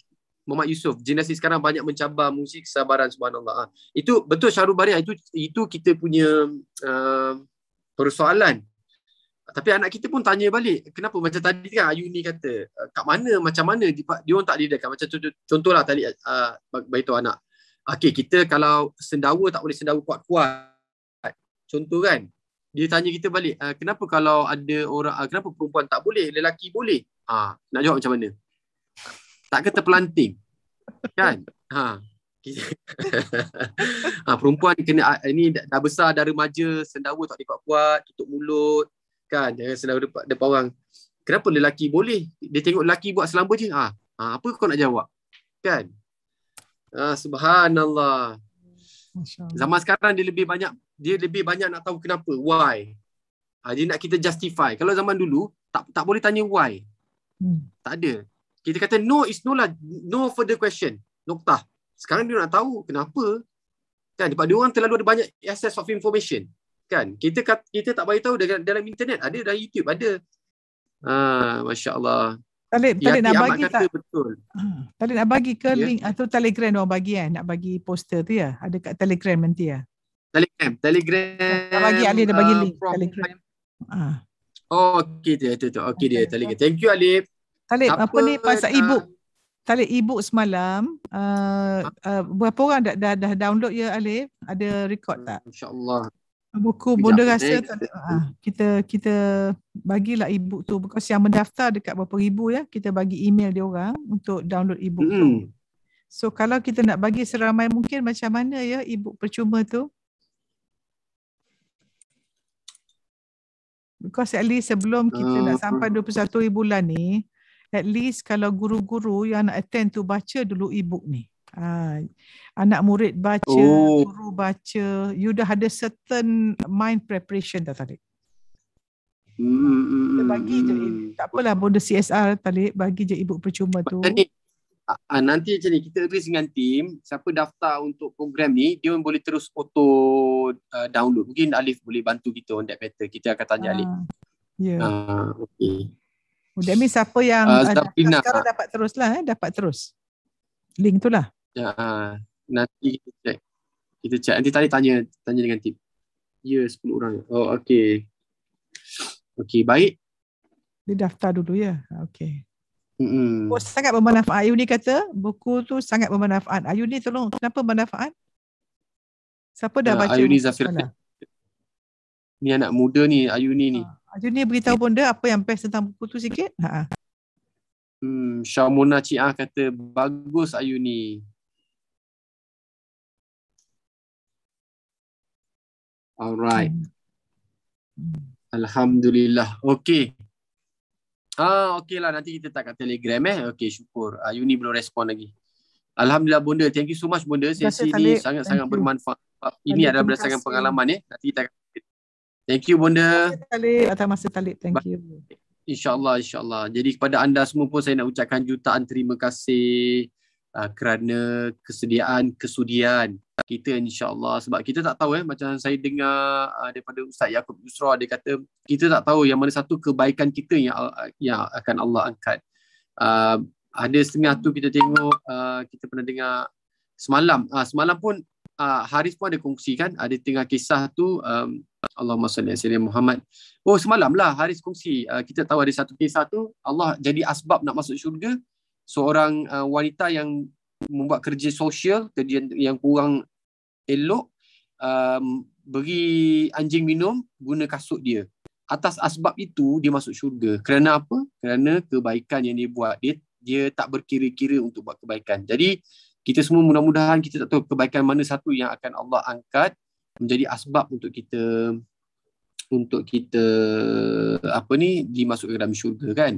Muhammad Yusuf generasi sekarang banyak mencabar musik kesabaran subhanallah ah. itu betul syahrul bariah itu itu kita punya uh, persoalan tapi anak kita pun tanya balik kenapa macam tadi kan ayu ni kata ah, kat mana macam mana dia, orang tak didedahkan macam contoh, contohlah tadi uh, ah, bagi tahu anak okey kita kalau sendawa tak boleh sendawa kuat-kuat contoh kan dia tanya kita balik kenapa kalau ada orang kenapa perempuan tak boleh lelaki boleh ah nak jawab macam mana tak kata pelanting. Kan? Ha. ha, perempuan kena ah, ini dah besar dah remaja sendawa tak dapat kuat tutup mulut kan jangan sendawa depan, depan orang kenapa lelaki boleh dia tengok lelaki buat selamba je ha, ha apa kau nak jawab kan ha, subhanallah zaman sekarang dia lebih banyak dia lebih banyak nak tahu kenapa why ha, dia nak kita justify kalau zaman dulu tak tak boleh tanya why hmm. tak ada kita kata no is no lah no further question nokta sekarang dia nak tahu kenapa kan sebab dia orang terlalu ada banyak access of information kan kita kata kita tak bagi tahu dalam, dalam internet ada dalam YouTube ada ah masya-Allah Talib, Talib nak bagi tak? Betul. Hmm. Talib nak bagi ke yeah. link atau Telegram orang bagi kan? Nak bagi poster tu ya? Ada kat Telegram nanti ya? Telegram, Telegram. Nak bagi, Ali, dah bagi uh, link. Telegram. Ah. Oh, okay, tu, tu, tu. Okay, okay, dia, Telegram. Thank you, Alif. Talib, apa, apa ni pasal dah... e-book? Talib e-book semalam, uh, ha? uh, berapa orang dah, dah, dah download ya Alif? Ada record tak? InsyaAllah. Buku Bunda Rasa, eh. tak, ah, kita kita bagilah e-book tu. Because yang mendaftar dekat berapa ribu ya, kita bagi email dia orang untuk download ebook hmm. tu. So kalau kita nak bagi seramai mungkin macam mana ya ebook percuma tu? Because at least sebelum kita uh, nak ah, sampai 21 ribu bulan ni, at least kalau guru-guru yang nak attend tu baca dulu e ni. Uh, anak murid baca, oh. guru baca, you dah ada certain mind preparation dah tadi. Hmm, hmm, hmm. bagi je hmm. tak apalah bonus CSR tadi bagi je ibu percuma tu. Nanti, ah, ah, nanti macam ni kita agree dengan tim siapa daftar untuk program ni dia boleh terus auto uh, download. Mungkin Alif boleh bantu kita on that better. Kita akan tanya uh, Alif. Ya. Yeah. Uh, okay. Oh, that means siapa yang uh, ah, ada, ah, sekarang dapat terus lah eh, dapat terus. Link tu lah. Ya, uh, nanti kita check. Kita check. Nanti tadi tanya tanya dengan tip. Ya, 10 orang. Oh, okay. Okay, baik. Dia daftar dulu ya. Okay. Mm Oh, sangat bermanfaat. Ayu ni kata, buku tu sangat bermanfaat. Ayu ni tolong, kenapa bermanfaat? Siapa dah uh, baca? Ayu ni Zafir. Ni anak muda ni, Ayu ni ni. Uh ni beritahu pun dia apa yang best tentang buku tu sikit. Ha. ha. Hmm, Syamuna Ciah kata bagus Ayu ni. Alright. Hmm. Alhamdulillah. Okay. Ah, okay lah. Nanti kita tak kat Telegram eh. Okay, syukur. Ayu ni belum respon lagi. Alhamdulillah bunda. Thank you so much bunda. Sesi ni sangat-sangat bermanfaat. Ini adalah berdasarkan pengalaman eh. Nanti kita akan Thank you Bunda. Talib atas masa Talib. Thank you. InsyaAllah, insyaAllah. Jadi kepada anda semua pun saya nak ucapkan jutaan terima kasih uh, kerana kesediaan, kesudian kita insyaAllah. Sebab kita tak tahu eh, macam saya dengar uh, daripada Ustaz Yaakob Yusra, dia kata kita tak tahu yang mana satu kebaikan kita yang, yang akan Allah angkat. Uh, ada setengah tu kita tengok, uh, kita pernah dengar semalam. Uh, semalam pun uh, ah, Harif pun ada kongsi kan ada tengah kisah tu um, Allahumma salli alaihi Muhammad oh semalam lah Haris kongsi uh, kita tahu ada satu kisah tu Allah jadi asbab nak masuk syurga seorang uh, wanita yang membuat kerja sosial kerja yang kurang elok um, beri anjing minum guna kasut dia atas asbab itu dia masuk syurga kerana apa kerana kebaikan yang dia buat dia dia tak berkira-kira untuk buat kebaikan jadi kita semua mudah-mudahan kita tak tahu kebaikan mana satu yang akan Allah angkat menjadi asbab untuk kita untuk kita apa ni dimasukkan dalam syurga kan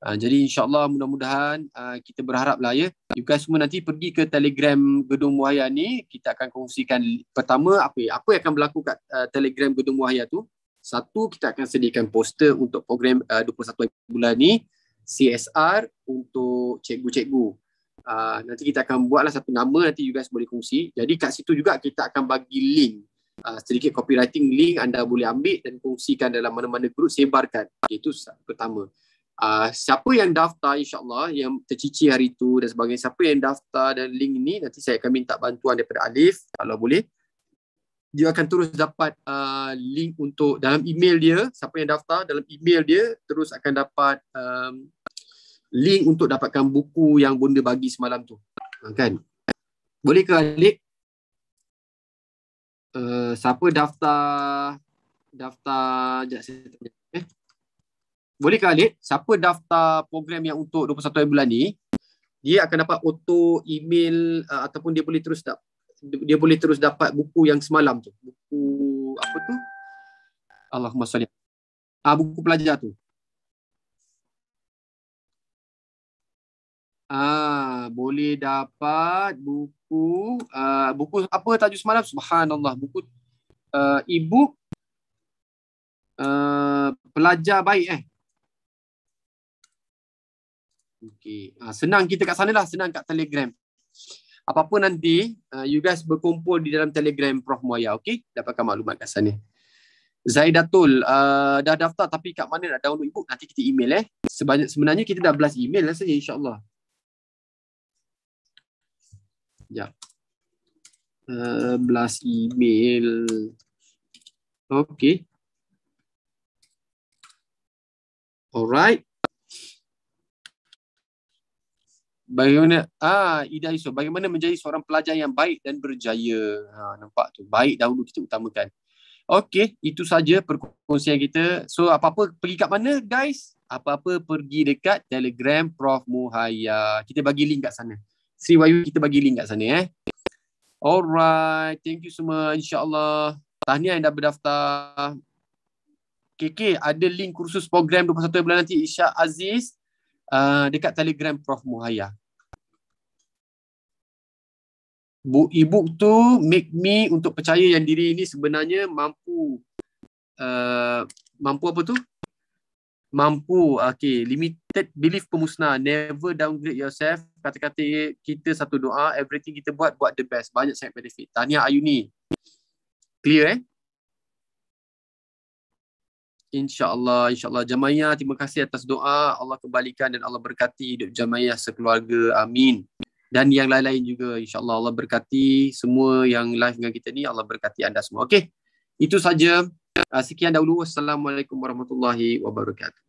uh, jadi insyaallah mudah-mudahan uh, kita lah ya you guys semua nanti pergi ke Telegram Gedung Muhaya ni kita akan kongsikan pertama apa apa yang akan berlaku kat uh, Telegram Gedung Muhaya tu satu kita akan sediakan poster untuk program uh, 21 bulan ni CSR untuk cikgu-cikgu uh, nanti kita akan buatlah satu nama nanti you guys boleh kongsi. Jadi kat situ juga kita akan bagi link uh, sedikit copywriting link anda boleh ambil dan kongsikan dalam mana-mana grup sebarkan. Itu pertama. Uh, siapa yang daftar insyaAllah yang tercici hari itu dan sebagainya siapa yang daftar dan link ini nanti saya akan minta bantuan daripada Alif kalau boleh dia akan terus dapat uh, link untuk dalam email dia siapa yang daftar dalam email dia terus akan dapat um, link untuk dapatkan buku yang bunda bagi semalam tu. Ha, kan? Boleh ke Alik? Uh, siapa daftar daftar saya eh? Boleh ke Alik? Siapa daftar program yang untuk 21 hari bulan ni? Dia akan dapat auto email uh, ataupun dia boleh terus dapat dia boleh terus dapat buku yang semalam tu. Buku apa tu? Allahumma salli. Ah buku pelajar tu. Ah, boleh dapat buku uh, buku apa tajuk semalam? Subhanallah, buku uh, e-book ah, pelajar baik eh. Okey, ah, senang kita kat sanalah, senang kat Telegram. Apa-apa nanti uh, you guys berkumpul di dalam Telegram Prof Moya, okey? Dapatkan maklumat kat sana. Zaidatul uh, dah daftar tapi kat mana nak download e Nanti kita email eh. Sebanyak sebenarnya kita dah belas email rasanya lah insya-Allah. Sekejap. Uh, belas email. Okay. Alright. Bagaimana ah Ida Isu, bagaimana menjadi seorang pelajar yang baik dan berjaya? Ha, nampak tu, baik dahulu kita utamakan. Okey, itu saja perkongsian kita. So, apa-apa pergi kat mana guys? Apa-apa pergi dekat Telegram Prof Muhaya. Kita bagi link kat sana. Sri Wayu kita bagi link kat sana eh. Alright, thank you semua insyaAllah. Tahniah yang dah berdaftar. KK, ada link kursus program 21 bulan nanti Isya Aziz uh, dekat telegram Prof. Muhaya. Bu, ibu tu make me untuk percaya yang diri ini sebenarnya mampu uh, mampu apa tu? Mampu, okay, limit, that belief pemusnah never downgrade yourself kata-kata kita satu doa everything kita buat buat the best banyak sangat benefit tahniah ayuni clear eh insyaallah insyaallah jamaah terima kasih atas doa Allah kembalikan dan Allah berkati hidup jamaah sekeluarga amin dan yang lain-lain juga insyaallah Allah berkati semua yang live dengan kita ni Allah berkati anda semua okey itu saja ah, sekian dahulu assalamualaikum warahmatullahi wabarakatuh